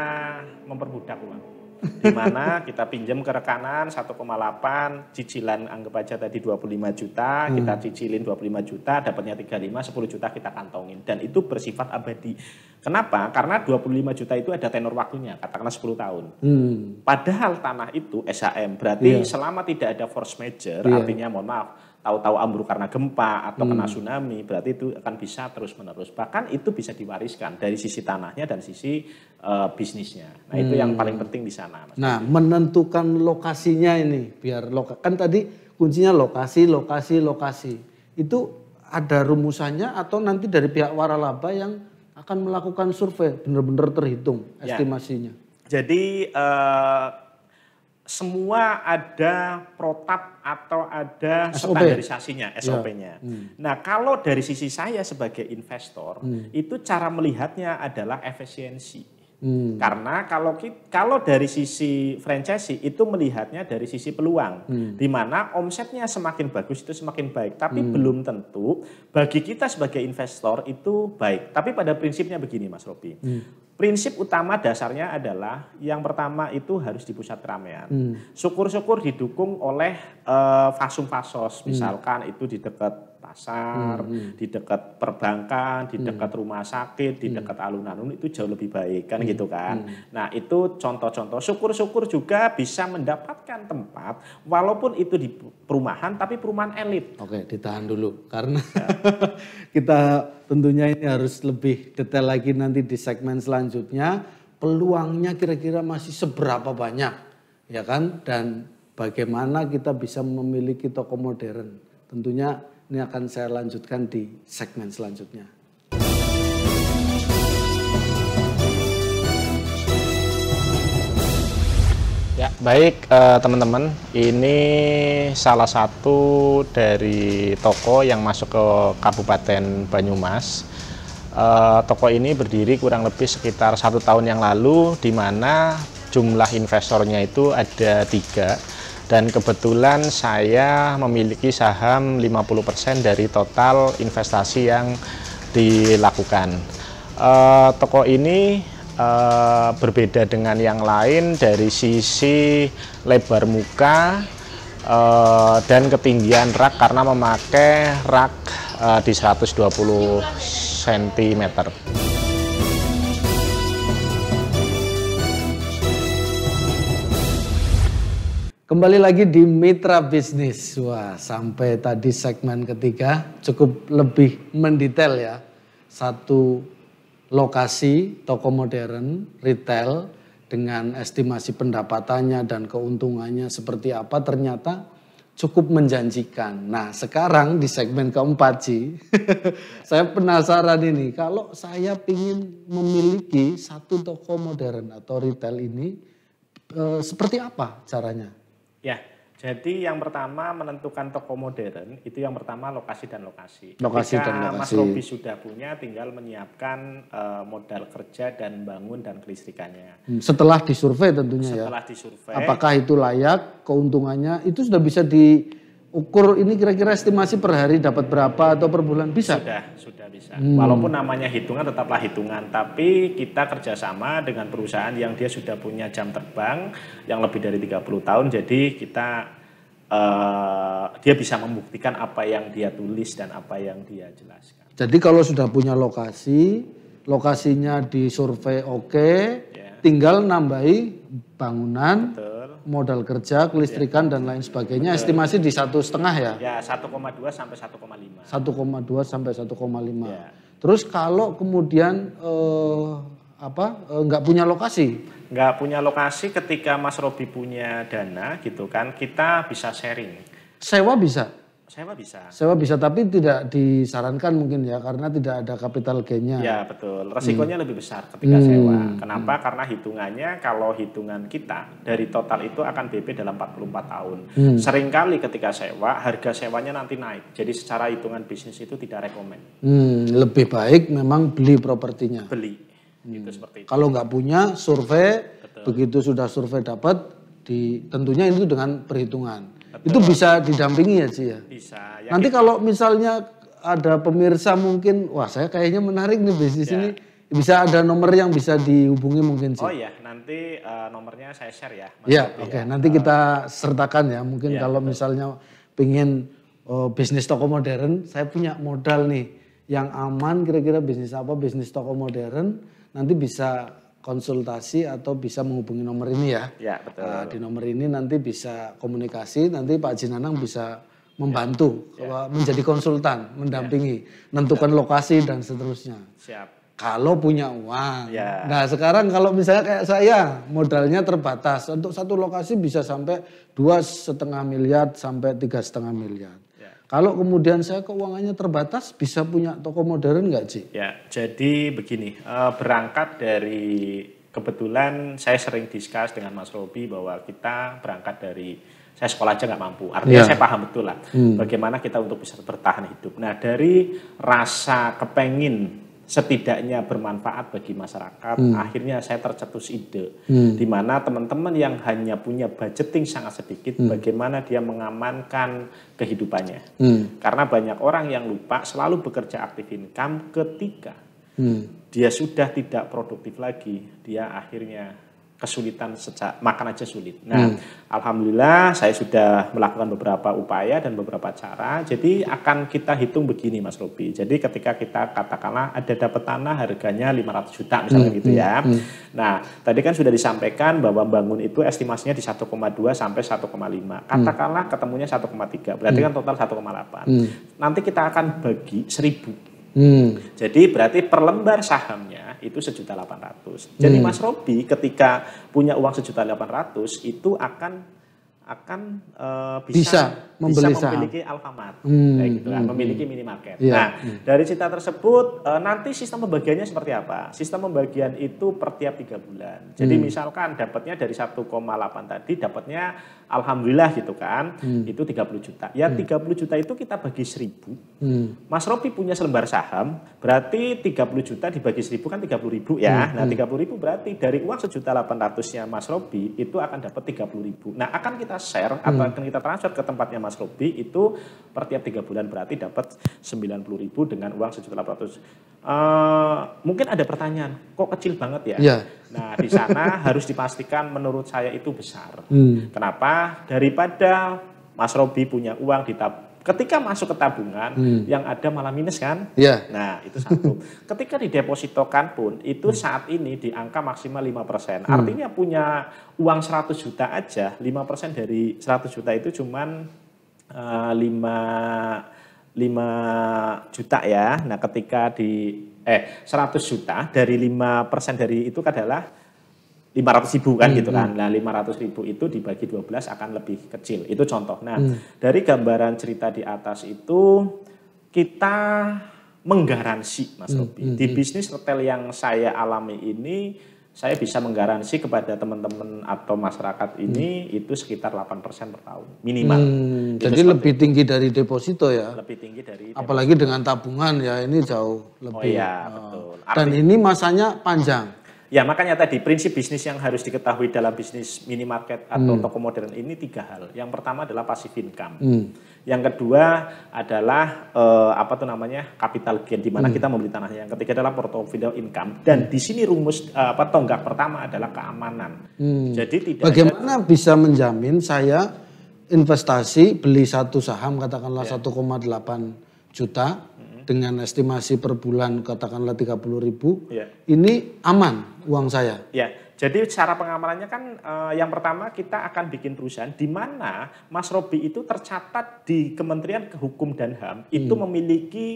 memperbudak uang. Di mana kita pinjam ke rekanan 1,8 cicilan anggap aja tadi 25 juta, hmm. kita cicilin 25 juta, dapatnya 35, 10 juta kita kantongin dan itu bersifat abadi. Kenapa? Karena 25 juta itu ada tenor waktunya, katakanlah 10 tahun. Hmm. Padahal tanah itu SHM, berarti yeah. selama tidak ada force major, yeah. artinya mohon maaf, tahu-tahu ambruk karena gempa atau hmm. kena tsunami, berarti itu akan bisa terus-menerus. Bahkan itu bisa diwariskan dari sisi tanahnya dan sisi uh, bisnisnya. Nah, itu yang paling hmm. penting di sana. Mas nah, menentukan lokasinya ini biar loka kan tadi kuncinya lokasi, lokasi, lokasi. Itu ada rumusannya atau nanti dari pihak waralaba yang akan melakukan survei benar-benar terhitung ya. estimasinya. Jadi uh, semua ada protap atau ada SOP. standarisasinya, SOP-nya. Ya. Hmm. Nah, kalau dari sisi saya sebagai investor, hmm. itu cara melihatnya adalah efisiensi. Hmm. Karena kalau kalau dari sisi franchise itu melihatnya dari sisi peluang, hmm. di mana omsetnya semakin bagus itu semakin baik, tapi hmm. belum tentu bagi kita sebagai investor itu baik. Tapi pada prinsipnya begini, Mas Robi, hmm Prinsip utama dasarnya adalah yang pertama itu harus di pusat keramaian. Hmm. Syukur-syukur didukung oleh uh, eh, fasum fasos, hmm. misalkan hmm. itu di dekat pasar, hmm, hmm. di dekat perbankan, di hmm. dekat hmm. rumah sakit, di hmm. dekat alunan alun itu jauh lebih baik kan hmm. gitu kan. Hmm. Nah, itu contoh-contoh syukur-syukur juga bisa mendapatkan tempat walaupun itu di perumahan tapi perumahan elit. Oke, ditahan dulu karena ya. kita tentunya ini harus lebih detail lagi nanti di segmen selanjutnya peluangnya kira-kira masih seberapa banyak ya kan dan bagaimana kita bisa memiliki toko modern tentunya ini akan saya lanjutkan di segmen selanjutnya. Ya, baik eh, teman-teman. Eh, ini salah satu dari toko yang masuk ke Kabupaten Banyumas. Eh, toko ini berdiri kurang lebih sekitar satu tahun yang lalu, di mana jumlah investornya itu ada tiga dan kebetulan saya memiliki saham 50% dari total investasi yang dilakukan. Uh, toko ini uh, berbeda dengan yang lain dari sisi lebar muka uh, dan ketinggian rak karena memakai rak uh, di 120 cm. Kembali lagi di mitra bisnis. Wah, sampai tadi segmen ketiga cukup lebih mendetail ya. Satu lokasi toko modern, retail dengan estimasi pendapatannya dan keuntungannya seperti apa ternyata cukup menjanjikan. Nah, sekarang di segmen keempat sih, saya penasaran ini. Kalau saya ingin memiliki satu toko modern atau retail ini, eh, seperti apa caranya? Ya, jadi yang pertama menentukan toko modern itu yang pertama lokasi dan lokasi. Lokasi Jika dan lokasi. Mas Robi sudah punya, tinggal menyiapkan uh, modal kerja dan bangun dan kelistrikannya. Hmm, setelah disurvei tentunya Setelah ya. Setelah disurvei. Apakah itu layak? Keuntungannya itu sudah bisa di ukur ini kira-kira estimasi per hari dapat berapa atau per bulan bisa? Sudah, sudah bisa. Hmm. Walaupun namanya hitungan tetaplah hitungan, tapi kita kerjasama dengan perusahaan yang dia sudah punya jam terbang yang lebih dari 30 tahun, jadi kita uh, dia bisa membuktikan apa yang dia tulis dan apa yang dia jelaskan. Jadi kalau sudah punya lokasi, lokasinya di survei oke, okay, ya. yeah. tinggal nambahi bangunan. Betul modal kerja, iya. kelistrikan ya. dan lain sebagainya. Betul. Estimasi di satu setengah ya? Ya 1,2 sampai 1,5. 1,2 sampai 1,5. Ya. Terus kalau kemudian eh, apa eh, nggak punya lokasi? Nggak punya lokasi ketika Mas Robi punya dana gitu kan kita bisa sharing. Sewa bisa? Sewa bisa. Sewa bisa, tapi tidak disarankan mungkin ya, karena tidak ada capital gainnya. Ya betul, resikonya hmm. lebih besar ketika hmm. sewa. Kenapa? Hmm. Karena hitungannya, kalau hitungan kita dari total itu akan BP dalam 44 tahun. Hmm. Seringkali ketika sewa, harga sewanya nanti naik. Jadi secara hitungan bisnis itu tidak rekomen. Hmm. Lebih baik memang beli propertinya. Beli, hmm. gitu seperti itu. Kalau nggak punya, survei. Begitu sudah survei dapat, di, tentunya itu dengan perhitungan Betul. Itu bisa didampingi ya sih ya. Bisa. Ya Nanti gitu. kalau misalnya ada pemirsa mungkin, wah saya kayaknya menarik nih bisnis ya. ini. Bisa ada nomor yang bisa dihubungi mungkin sih. Oh iya, nanti uh, nomornya saya share ya. Mas ya, oke. Okay. Ya. Nanti kita sertakan ya. Mungkin ya, kalau betul. misalnya pengen uh, oh, bisnis toko modern, saya punya modal nih yang aman kira-kira bisnis apa, bisnis toko modern. Nanti bisa konsultasi atau bisa menghubungi nomor ini ya. Ya betul. Uh, di nomor ini nanti bisa komunikasi, nanti Pak Jinanang bisa membantu ya. ya. menjadi konsultan, mendampingi, ya. menentukan lokasi dan seterusnya. Siap. Kalau punya uang. Ya. Nah sekarang kalau misalnya kayak saya modalnya terbatas, untuk satu lokasi bisa sampai dua setengah miliar sampai tiga setengah miliar. Kalau kemudian saya keuangannya terbatas, bisa punya toko modern nggak, sih? Ya, jadi begini, eh, berangkat dari kebetulan saya sering diskus dengan Mas Robi bahwa kita berangkat dari saya sekolah aja nggak mampu. Artinya ya. saya paham betul lah hmm. bagaimana kita untuk bisa bertahan hidup. Nah dari rasa kepengin setidaknya bermanfaat bagi masyarakat. Hmm. Akhirnya saya tercetus ide, hmm. di mana teman-teman yang hanya punya budgeting sangat sedikit, hmm. bagaimana dia mengamankan kehidupannya. Hmm. Karena banyak orang yang lupa selalu bekerja aktif income ketika hmm. dia sudah tidak produktif lagi, dia akhirnya kesulitan sejak makan aja sulit. Nah, hmm. alhamdulillah saya sudah melakukan beberapa upaya dan beberapa cara. Jadi akan kita hitung begini Mas Robi. Jadi ketika kita katakanlah ada dapat tanah harganya 500 juta misalnya hmm. gitu ya. Hmm, hmm. Nah, tadi kan sudah disampaikan bahwa bangun itu estimasinya di 1,2 sampai 1,5. Hmm. Katakanlah hmm. ketemunya 1,3. Berarti hmm. kan total 1,8. Hmm. Nanti kita akan bagi 1000. Hmm. Jadi berarti per lembar sahamnya itu sejuta delapan ratus. Jadi hmm. Mas Robi ketika punya uang sejuta delapan ratus itu akan akan uh, bisa, bisa membeli bisa memiliki Alfamart, hmm, kayak gitu kan, hmm, memiliki hmm. minimarket. Yeah, nah, hmm. dari cita tersebut eh, nanti sistem pembagiannya seperti apa? Sistem pembagian itu per tiap tiga bulan. Jadi hmm. misalkan dapatnya dari 1,8 tadi dapatnya alhamdulillah gitu kan, hmm. itu 30 juta. Ya hmm. 30 juta itu kita bagi seribu. Hmm. Mas Ropi punya selembar saham, berarti 30 juta dibagi seribu kan 30 ribu ya. Hmm. Nah, 30 hmm. ribu berarti dari uang sejuta delapan ratusnya Mas Ropi itu akan dapat 30 ribu. Nah, akan kita share hmm. atau akan kita transfer ke tempatnya Mas Robi itu per tiap tiga bulan berarti dapat puluh ribu dengan uang 1.800. Uh, eh, mungkin ada pertanyaan, kok kecil banget ya? Yeah. Nah di sana harus dipastikan menurut saya itu besar. Hmm. Kenapa? Daripada Mas Robi punya uang di tab Ketika masuk ke tabungan, hmm. yang ada malah minus kan? Yeah. Nah, itu satu. Ketika didepositokan pun, itu hmm. saat ini di angka maksimal 5%. Hmm. Artinya punya uang 100 juta aja, 5% dari 100 juta itu cuman Eh, lima lima juta ya. Nah, ketika di eh 100 juta dari 5% dari itu kan adalah 500 ribu kan hmm, gitu kan. Hmm. Nah 500 ribu itu dibagi 12 akan lebih kecil. Itu contoh. Nah hmm. dari gambaran cerita di atas itu kita menggaransi Mas hmm, Robi. hmm, di hmm. bisnis retail yang saya alami ini saya bisa menggaransi kepada teman-teman atau masyarakat ini hmm. itu sekitar 8% per tahun minimal. Hmm, jadi lebih itu. tinggi dari deposito ya. Lebih tinggi dari deposito. apalagi dengan tabungan ya ini jauh oh lebih. Oh iya, betul. Arti, oh. Dan ini masanya panjang. Ya makanya tadi prinsip bisnis yang harus diketahui dalam bisnis minimarket atau hmm. toko modern ini tiga hal. Yang pertama adalah passive income. Hmm. Yang kedua adalah eh, apa tuh namanya capital gain di mana hmm. kita membeli tanahnya. Yang ketiga adalah portfolio income. Dan di sini rumus eh, apa tonggak pertama adalah keamanan. Hmm. Jadi tidak. Bagaimana ada... bisa menjamin saya investasi beli satu saham katakanlah ya. 1,8 juta dengan estimasi per bulan katakanlah 30 ribu, ya. ini aman uang saya. Ya. Jadi cara pengamalannya kan eh, yang pertama kita akan bikin perusahaan di mana Mas Robi itu tercatat di Kementerian Kehukum dan HAM hmm. itu memiliki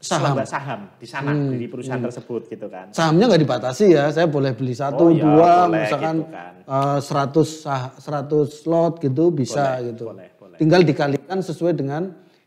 saham saham di sana hmm. di perusahaan hmm. tersebut gitu kan sahamnya nggak dibatasi ya saya boleh beli satu oh, iya, dua boleh, gitu misalkan kan. eh, seratus gitu kan. uh, 100 100 lot gitu bisa boleh, gitu boleh, boleh. tinggal dikalikan sesuai dengan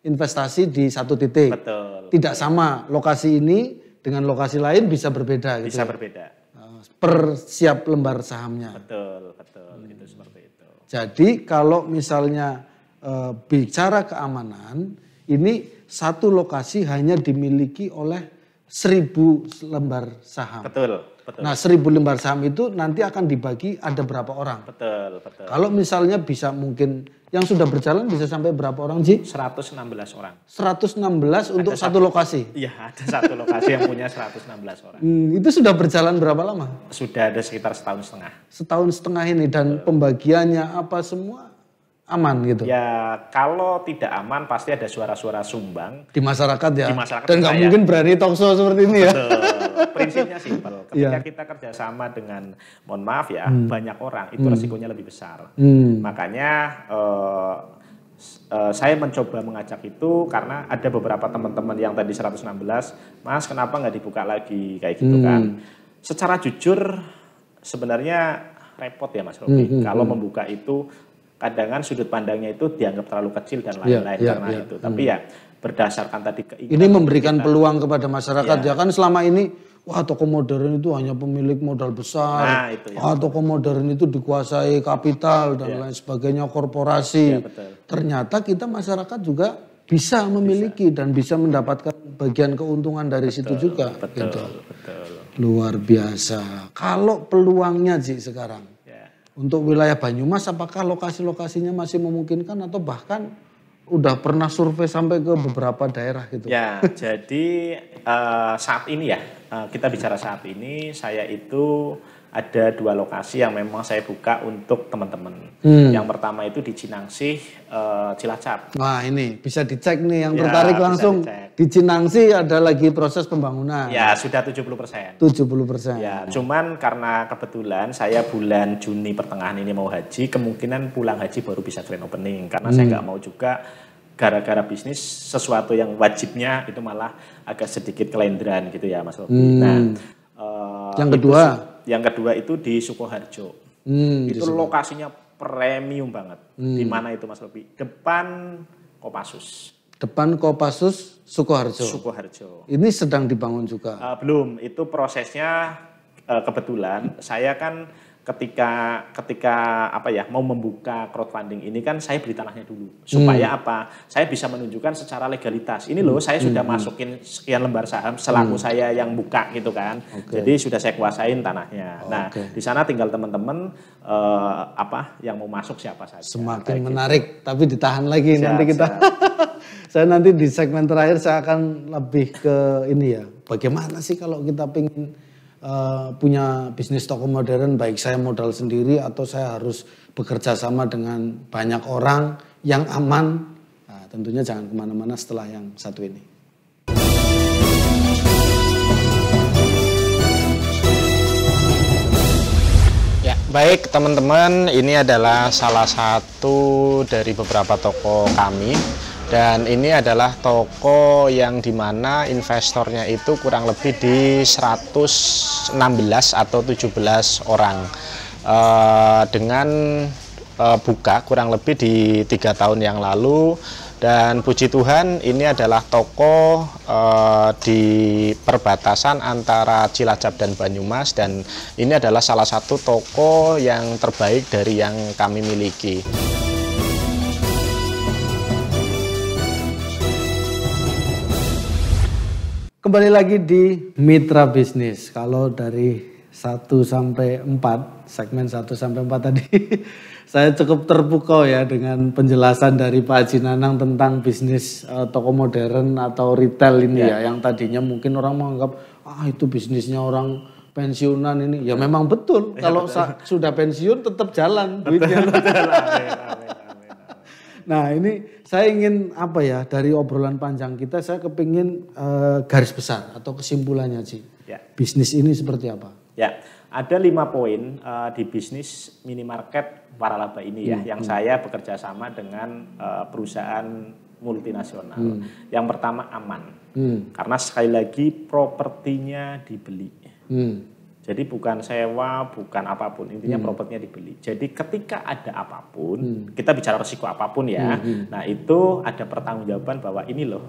investasi di satu titik. Betul. Tidak sama lokasi ini dengan lokasi lain bisa berbeda. Gitu bisa gitu. berbeda. Eh, per siap lembar sahamnya. Betul, betul. Hmm. Itu seperti itu. Jadi kalau misalnya e, bicara keamanan, ini satu lokasi hanya dimiliki oleh seribu lembar saham. Betul. Betul. Nah, seribu lembar saham itu nanti akan dibagi ada berapa orang. Betul, betul. Kalau misalnya bisa mungkin yang sudah berjalan bisa sampai berapa orang, Ji? 116 orang. 116 untuk belas satu, satu lokasi? Iya, ada satu lokasi yang punya 116 orang. Hmm, itu sudah berjalan berapa lama? Sudah ada sekitar setahun setengah. Setahun setengah ini dan pembagiannya apa semua aman gitu. Ya kalau tidak aman pasti ada suara-suara sumbang di masyarakat ya. Di masyarakat dan nggak ya. mungkin berani tokso seperti ini ya. Betul. Prinsipnya simpel. Ketika ya. kita kerjasama dengan, mohon maaf ya, hmm. banyak orang itu hmm. resikonya lebih besar. Hmm. Makanya eh, eh, saya mencoba mengajak itu karena ada beberapa teman-teman yang tadi 116, Mas kenapa nggak dibuka lagi kayak gitu hmm. kan? Secara jujur sebenarnya repot ya Mas Robi. hmm, hmm kalau hmm. membuka itu kadang sudut pandangnya itu dianggap terlalu kecil dan iya, lain-lain ya, karena ya. itu. Tapi hmm. ya berdasarkan tadi keinginan. Ini memberikan kita, peluang kepada masyarakat ya. ya kan selama ini wah toko modern itu hanya pemilik modal besar. Nah, itu ya. Wah toko modern itu dikuasai kapital dan ya. lain sebagainya korporasi. Ya, betul. Ternyata kita masyarakat juga bisa memiliki bisa. dan bisa mendapatkan bagian keuntungan dari betul, situ juga. Betul, gitu. betul. Luar biasa. Kalau peluangnya sih sekarang untuk wilayah Banyumas apakah lokasi-lokasinya masih memungkinkan atau bahkan udah pernah survei sampai ke hmm. beberapa daerah gitu? Ya, jadi uh, saat ini ya, uh, kita bicara saat ini, saya itu ada dua lokasi yang memang saya buka untuk teman-teman. Hmm. Yang pertama itu di Cinangsih, uh, Cilacap. Wah ini bisa dicek nih, yang ya, tertarik langsung di Cinangsih ada lagi proses pembangunan. Ya sudah 70 persen. 70 persen. Ya, cuman karena kebetulan saya bulan Juni pertengahan ini mau haji, kemungkinan pulang haji baru bisa grand opening. Karena hmm. saya nggak mau juga gara-gara bisnis sesuatu yang wajibnya itu malah agak sedikit kelendran gitu ya Mas Robi. Hmm. Nah, uh, yang kedua yang kedua itu di Sukoharjo. Hmm, itu lokasinya premium banget. Hmm. Di mana itu Mas Robi? Depan Kopassus. Depan Kopassus Sukoharjo. Sukoharjo. Ini sedang dibangun juga. Uh, belum, itu prosesnya uh, kebetulan saya kan ketika ketika apa ya mau membuka crowdfunding ini kan saya beli tanahnya dulu hmm. supaya hmm. apa saya bisa menunjukkan secara legalitas ini loh hmm. saya sudah hmm. masukin sekian lembar saham selaku hmm. saya yang buka gitu kan okay. jadi sudah saya kuasain tanahnya oh, nah okay. di sana tinggal teman-teman uh, apa yang mau masuk siapa saja semakin Kayak gitu. menarik gitu. tapi ditahan lagi siap, nanti kita saya nanti di segmen terakhir saya akan lebih ke ini ya bagaimana sih kalau kita pingin Eh, punya bisnis toko modern baik saya modal sendiri atau saya harus bekerja sama dengan banyak orang yang aman nah, tentunya jangan kemana-mana setelah yang satu ini. Ya baik teman-teman ini adalah salah satu dari beberapa toko kami dan ini adalah toko yang dimana investornya itu kurang lebih di 116 atau 17 orang uh, dengan uh, buka kurang lebih di tiga tahun yang lalu dan puji Tuhan ini adalah toko e, di perbatasan antara Cilacap dan Banyumas dan ini adalah salah satu toko yang terbaik dari yang kami miliki. Kembali lagi di mitra bisnis. Kalau dari 1 sampai 4, segmen 1 sampai 4 tadi saya cukup terpukau ya dengan penjelasan dari Pak Haji Nanang tentang bisnis uh, toko modern atau retail ini ya. ya yang tadinya mungkin orang menganggap ah itu bisnisnya orang pensiunan ini ya memang betul ya, kalau betul. sudah pensiun tetap jalan duitnya. betul. Nah, ini saya ingin apa ya dari obrolan panjang kita saya kepingin uh, garis besar atau kesimpulannya sih ya. bisnis ini seperti apa ya ada lima poin uh, di bisnis minimarket waralaba ini ya hmm. yang hmm. saya bekerja sama dengan uh, perusahaan multinasional hmm. yang pertama aman hmm. karena sekali lagi propertinya dibeli hmm. Jadi bukan sewa, bukan apapun. Intinya hmm. propertinya dibeli. Jadi ketika ada apapun, hmm. kita bicara resiko apapun ya. Hmm. hmm. Nah, itu ada pertanggungjawaban bahwa ini loh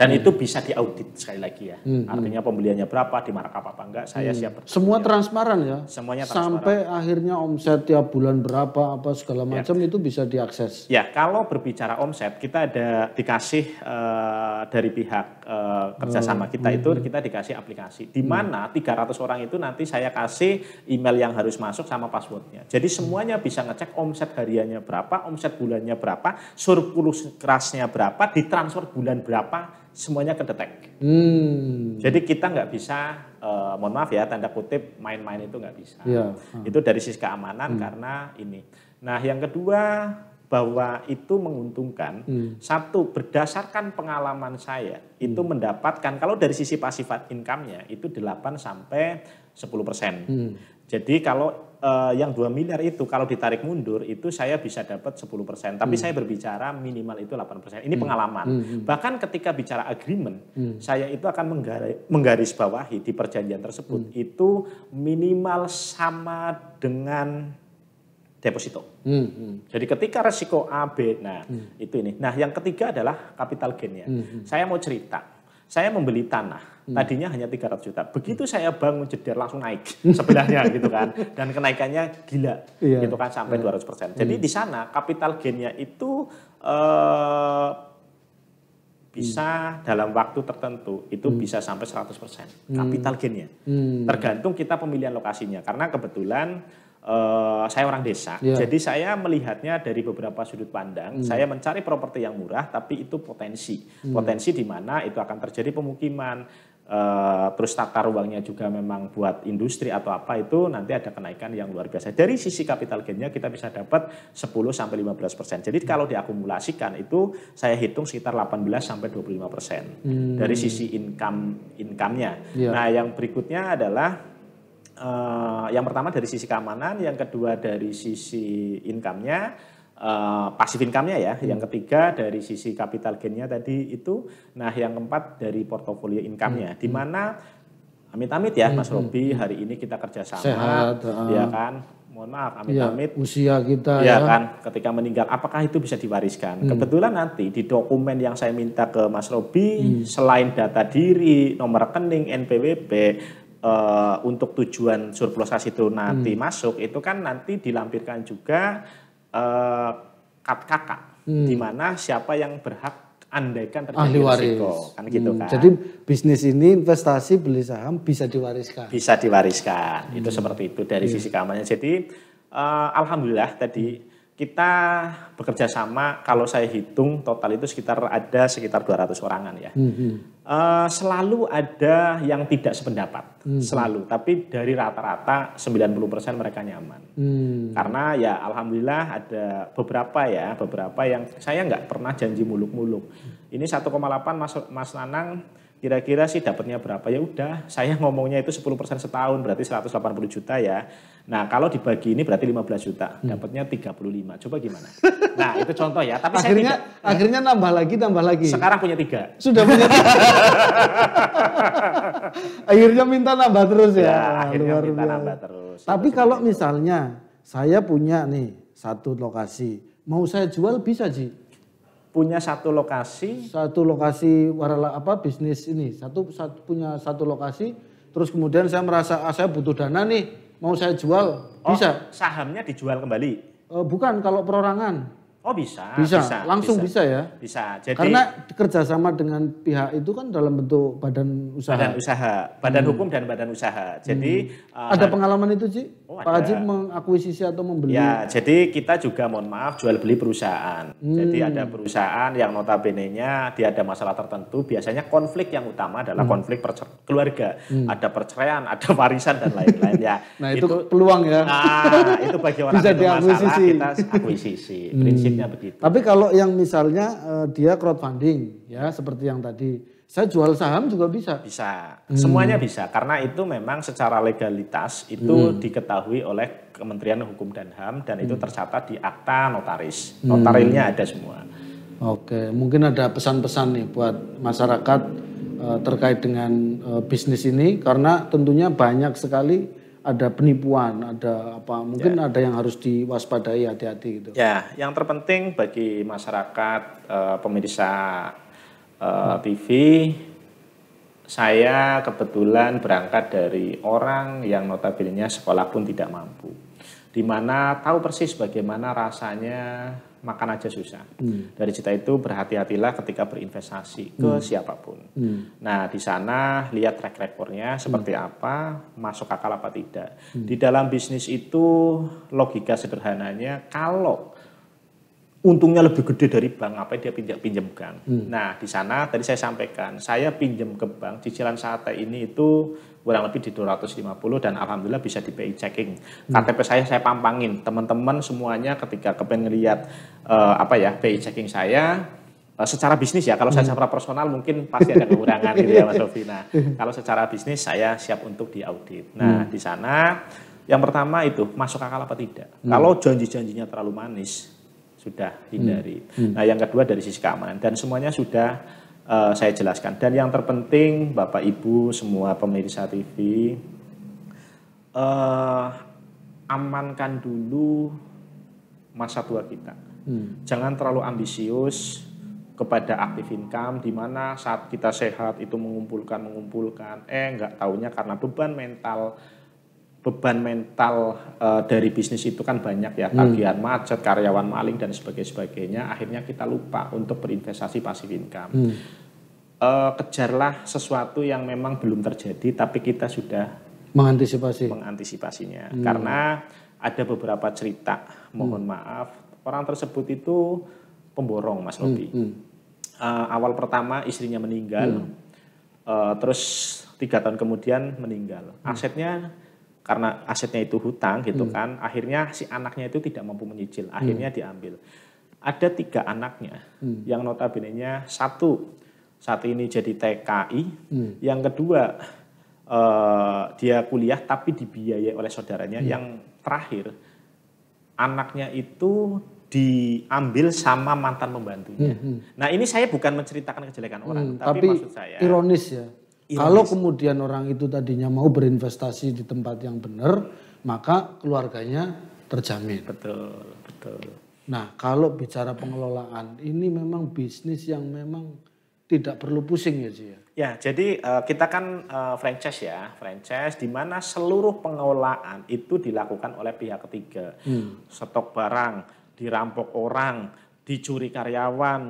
dan hmm. itu bisa diaudit sekali lagi ya. Hmm, hmm. Artinya pembeliannya berapa, di markup apa enggak, saya hmm. siap bertanya. Semua transparan ya. Semuanya transparan. Sampai akhirnya omset tiap bulan berapa apa segala ya. macam ya. itu bisa diakses. Ya, kalau berbicara omset kita ada dikasih uh, dari pihak uh, kerjasama oh, kita hmm, itu hmm. kita dikasih aplikasi di mana hmm. 300 orang itu nanti saya kasih email yang harus masuk sama passwordnya. Jadi semuanya bisa ngecek omset hariannya berapa, omset bulannya berapa, surplus kerasnya berapa, ditransfer bulan berapa semuanya kedetek. Hmm. Jadi kita nggak bisa, uh, mohon maaf ya, tanda kutip main-main itu nggak bisa. Ya. Hmm. Itu dari sisi keamanan hmm. karena ini. Nah yang kedua bahwa itu menguntungkan. Hmm. Satu, berdasarkan pengalaman saya, itu hmm. mendapatkan kalau dari sisi pasif income-nya itu 8 sampai 10 persen. Hmm. Jadi kalau uh, yang 2 miliar itu kalau ditarik mundur itu saya bisa dapat 10%. Tapi hmm. saya berbicara minimal itu 8%. Ini hmm. pengalaman. Hmm, hmm. Bahkan ketika bicara agreement, hmm. saya itu akan menggaris menggaris bawahi di perjanjian tersebut hmm. itu minimal sama dengan deposito. Hmm, hmm, Jadi ketika resiko A, B, nah hmm. itu ini. Nah yang ketiga adalah capital gain ya. Hmm, hmm. Saya mau cerita saya membeli tanah hmm. tadinya hanya 300 juta. Begitu hmm. saya bangun jeder langsung naik hmm. sebelahnya gitu kan. Dan kenaikannya gila iya, gitu kan sampai iya. ratus 200%. Jadi di sana kapital gainnya itu eh, bisa hmm. dalam waktu tertentu itu hmm. bisa sampai 100% kapital gainnya. Tergantung kita pemilihan lokasinya karena kebetulan Eh, saya orang desa, yeah. jadi saya melihatnya dari beberapa sudut pandang. Mm. Saya mencari properti yang murah, tapi itu potensi, mm. potensi di mana itu akan terjadi pemukiman, Uh, terus tata ruangnya juga memang buat industri atau apa itu nanti ada kenaikan yang luar biasa. Dari sisi capital gainnya kita bisa dapat 10 sampai 15 persen. Jadi kalau diakumulasikan itu saya hitung sekitar 18 sampai 25 persen hmm. dari sisi income income-nya. Yeah. Nah yang berikutnya adalah uh, yang pertama dari sisi keamanan, yang kedua dari sisi income-nya, uh, eh, pasif income-nya ya, hmm. yang ketiga dari sisi capital gain-nya tadi itu, nah yang keempat dari portofolio income-nya, hmm. di mana amit-amit ya hmm. Mas hmm, Robi hmm. hari ini kita kerjasama, Sehat, uh. ya kan, mohon maaf iya, amit-amit usia kita ya, ya kan ketika meninggal apakah itu bisa diwariskan hmm. kebetulan nanti di dokumen yang saya minta ke Mas Robi hmm. selain data diri nomor rekening NPWP uh, untuk tujuan surplus kas itu nanti hmm. masuk itu kan nanti dilampirkan juga uh, kat kakak hmm. di mana siapa yang berhak andaikan terjadi risiko kan gitu hmm. kan. Jadi bisnis ini investasi beli saham bisa diwariskan. Bisa diwariskan. Hmm. Itu seperti itu dari yeah. sisi keamanannya. Jadi uh, alhamdulillah tadi kita bekerja sama kalau saya hitung total itu sekitar ada sekitar 200 orangan ya. Hmm. hmm. Eh, selalu ada yang tidak sependapat, hmm. selalu. Tapi dari rata-rata 90% mereka nyaman. Hmm. Karena ya alhamdulillah ada beberapa ya, beberapa yang saya nggak pernah janji muluk-muluk. satu Ini 1,8 Mas Mas Nanang kira-kira sih dapatnya berapa ya udah saya ngomongnya itu 10% setahun berarti 180 juta ya nah kalau dibagi ini berarti 15 juta hmm. dapatnya 35 coba gimana nah itu contoh ya tapi akhirnya saya akhirnya nambah lagi nambah lagi sekarang punya tiga sudah punya tiga. akhirnya minta nambah terus ya, ya akhirnya luar minta biasa. nambah terus tapi kalau misalnya saya punya nih satu lokasi mau saya jual bisa sih punya satu lokasi satu lokasi warala apa bisnis ini satu, satu punya satu lokasi terus kemudian saya merasa ah, saya butuh dana nih mau saya jual oh, bisa sahamnya dijual kembali e, bukan kalau perorangan oh bisa bisa, bisa langsung bisa. bisa ya bisa jadi karena kerjasama dengan pihak itu kan dalam bentuk badan usaha badan usaha badan hmm. hukum dan badan usaha jadi hmm. uh, ada pengalaman itu sih Oh, Pak Haji mengakuisisi atau membeli? Ya, jadi kita juga mohon maaf jual beli perusahaan. Hmm. Jadi ada perusahaan yang notabene-nya dia ada masalah tertentu, biasanya konflik yang utama adalah hmm. konflik keluarga. Hmm. Ada perceraian, ada warisan dan lain-lain ya. Nah, itu, itu peluang ya. Nah, itu bagi orang Bisa itu masalah kita akuisisi. Hmm. Prinsipnya hmm. begitu. Tapi kalau yang misalnya eh, dia crowdfunding ya seperti yang tadi saya jual saham juga bisa. Bisa. Hmm. Semuanya bisa karena itu memang secara legalitas itu hmm. diketahui oleh Kementerian Hukum dan HAM dan hmm. itu tercatat di akta notaris. Hmm. Notarilnya hmm. ada semua. Oke, mungkin ada pesan-pesan nih buat masyarakat uh, terkait dengan uh, bisnis ini karena tentunya banyak sekali ada penipuan, ada apa mungkin ya. ada yang harus diwaspadai hati-hati gitu. Ya, yang terpenting bagi masyarakat uh, pemirsa TV eh, saya kebetulan berangkat dari orang yang notabene sekolah pun tidak mampu. Dimana tahu persis bagaimana rasanya makan aja susah. Hmm. Dari cita itu berhati-hatilah ketika berinvestasi ke hmm. siapapun. Hmm. Nah di sana lihat track recordnya seperti hmm. apa, masuk akal apa tidak. Hmm. Di dalam bisnis itu logika sederhananya kalau untungnya lebih gede dari bank apa dia pinjam pinjamkan. Hmm. Nah di sana tadi saya sampaikan saya pinjam ke bank cicilan sate ini itu kurang lebih di 250 dan alhamdulillah bisa di BI checking. Hmm. KTP saya saya pampangin teman-teman semuanya ketika kepengen ngelihat uh, eh, apa ya BI checking saya uh, secara bisnis ya kalau hmm. saya secara personal mungkin pasti ada kekurangan gitu ya Mas Sofi. Nah kalau secara bisnis saya siap untuk diaudit. Nah hmm. di sana yang pertama itu masuk akal apa tidak. Hmm. Kalau janji-janjinya terlalu manis sudah hmm. hindari. Hmm. Hmm. Nah, yang kedua dari sisi keamanan dan semuanya sudah uh, saya jelaskan. Dan yang terpenting Bapak Ibu semua pemirsa TV uh, eh, amankan dulu masa tua kita. Hmm. Jangan terlalu ambisius kepada aktif income di mana saat kita sehat itu mengumpulkan mengumpulkan eh nggak taunya karena beban mental beban mental e, dari bisnis itu kan banyak ya hmm. tagihan hmm. macet karyawan maling dan sebagainya sebagainya akhirnya kita lupa untuk berinvestasi pasif income hmm. e, kejarlah sesuatu yang memang belum terjadi tapi kita sudah mengantisipasi mengantisipasinya hmm. karena ada beberapa cerita mohon hmm. maaf orang tersebut itu pemborong mas Robi hmm. e, awal pertama istrinya meninggal hmm. e, terus tiga tahun kemudian meninggal hmm. asetnya karena asetnya itu hutang gitu hmm. kan akhirnya si anaknya itu tidak mampu menyicil hmm. akhirnya hmm. diambil ada tiga anaknya hmm. yang notabene-nya satu saat ini jadi TKI hmm. yang kedua uh, dia kuliah tapi dibiayai oleh saudaranya hmm. yang terakhir anaknya itu diambil sama mantan pembantunya. hmm. hmm. Nah ini saya bukan menceritakan kejelekan orang, hmm, tapi, tapi maksud saya ironis ya Ironis. Kalau kemudian orang itu tadinya mau berinvestasi di tempat yang benar, maka keluarganya terjamin. Betul, betul. Nah, kalau bicara pengelolaan, ini memang bisnis yang memang tidak perlu pusing ya, sih ya? ya, jadi uh, kita kan uh, franchise ya, franchise di mana seluruh pengelolaan itu dilakukan oleh pihak ketiga. Hmm. Stok barang, dirampok orang, dicuri karyawan,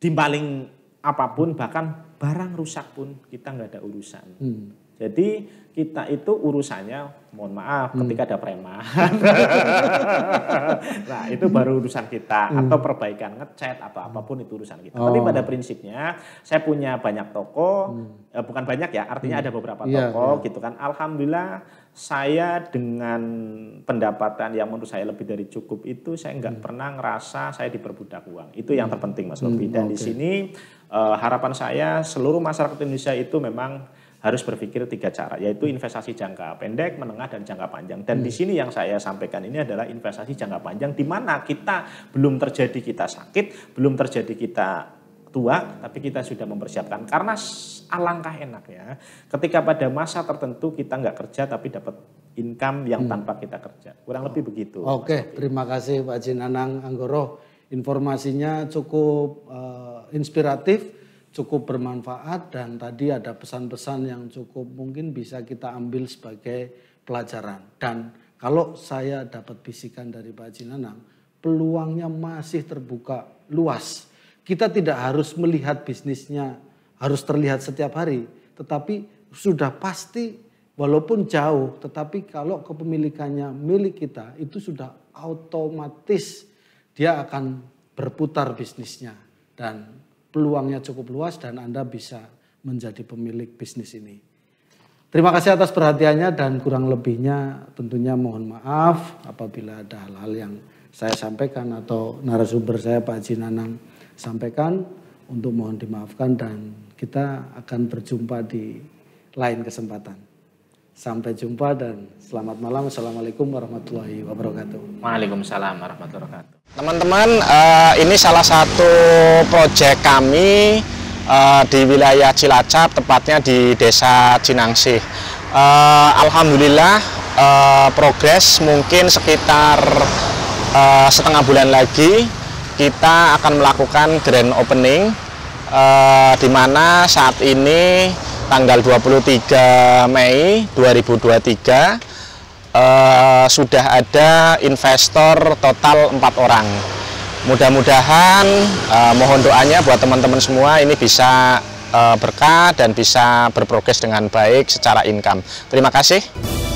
dimbaling apapun bahkan barang rusak pun kita nggak ada urusan. Hmm. Jadi kita itu urusannya, mohon maaf, hmm. ketika ada preman, nah itu baru urusan kita hmm. atau perbaikan ngecat atau apapun itu urusan kita. Oh. Tapi pada prinsipnya, saya punya banyak toko, hmm. eh, bukan banyak ya, artinya hmm. ada beberapa iya, toko yeah, yeah. gitu kan. Alhamdulillah saya dengan pendapatan yang menurut saya lebih dari cukup itu saya nggak hmm. pernah ngerasa saya diperbudak uang itu yang hmm. terpenting mas Robi hmm, dan okay. di sini uh, harapan saya seluruh masyarakat Indonesia itu memang harus berpikir tiga cara yaitu investasi jangka pendek, menengah dan jangka panjang. Dan hmm. di sini yang saya sampaikan ini adalah investasi jangka panjang di mana kita belum terjadi kita sakit, belum terjadi kita tua, tapi kita sudah mempersiapkan. Karena alangkah enaknya ketika pada masa tertentu kita nggak kerja tapi dapat income yang hmm. tanpa kita kerja. Kurang oh. lebih begitu. Oke, okay. terima kasih Pak Jinanang Anggoro. Informasinya cukup uh, inspiratif, cukup bermanfaat dan tadi ada pesan-pesan yang cukup mungkin bisa kita ambil sebagai pelajaran. Dan kalau saya dapat bisikan dari Pak Jinanang, peluangnya masih terbuka luas kita tidak harus melihat bisnisnya harus terlihat setiap hari, tetapi sudah pasti walaupun jauh, tetapi kalau kepemilikannya milik kita itu sudah otomatis dia akan berputar bisnisnya dan peluangnya cukup luas dan Anda bisa menjadi pemilik bisnis ini. Terima kasih atas perhatiannya dan kurang lebihnya tentunya mohon maaf apabila ada hal-hal yang saya sampaikan atau narasumber saya Pak Jinanang sampaikan untuk mohon dimaafkan dan kita akan berjumpa di lain kesempatan. Sampai jumpa dan selamat malam. Assalamualaikum warahmatullahi wabarakatuh. Waalaikumsalam warahmatullahi wabarakatuh. Teman-teman, eh, ini salah satu proyek kami eh, di wilayah Cilacap, tepatnya di Desa Cinangsih. Eh, alhamdulillah, progres mungkin sekitar setengah bulan lagi kita akan melakukan grand opening eh, di mana saat ini tanggal 23 Mei 2023 eh, sudah ada investor total empat orang. Mudah-mudahan eh, mohon doanya buat teman-teman semua ini bisa eh, berkah dan bisa berprogres dengan baik secara income. Terima kasih.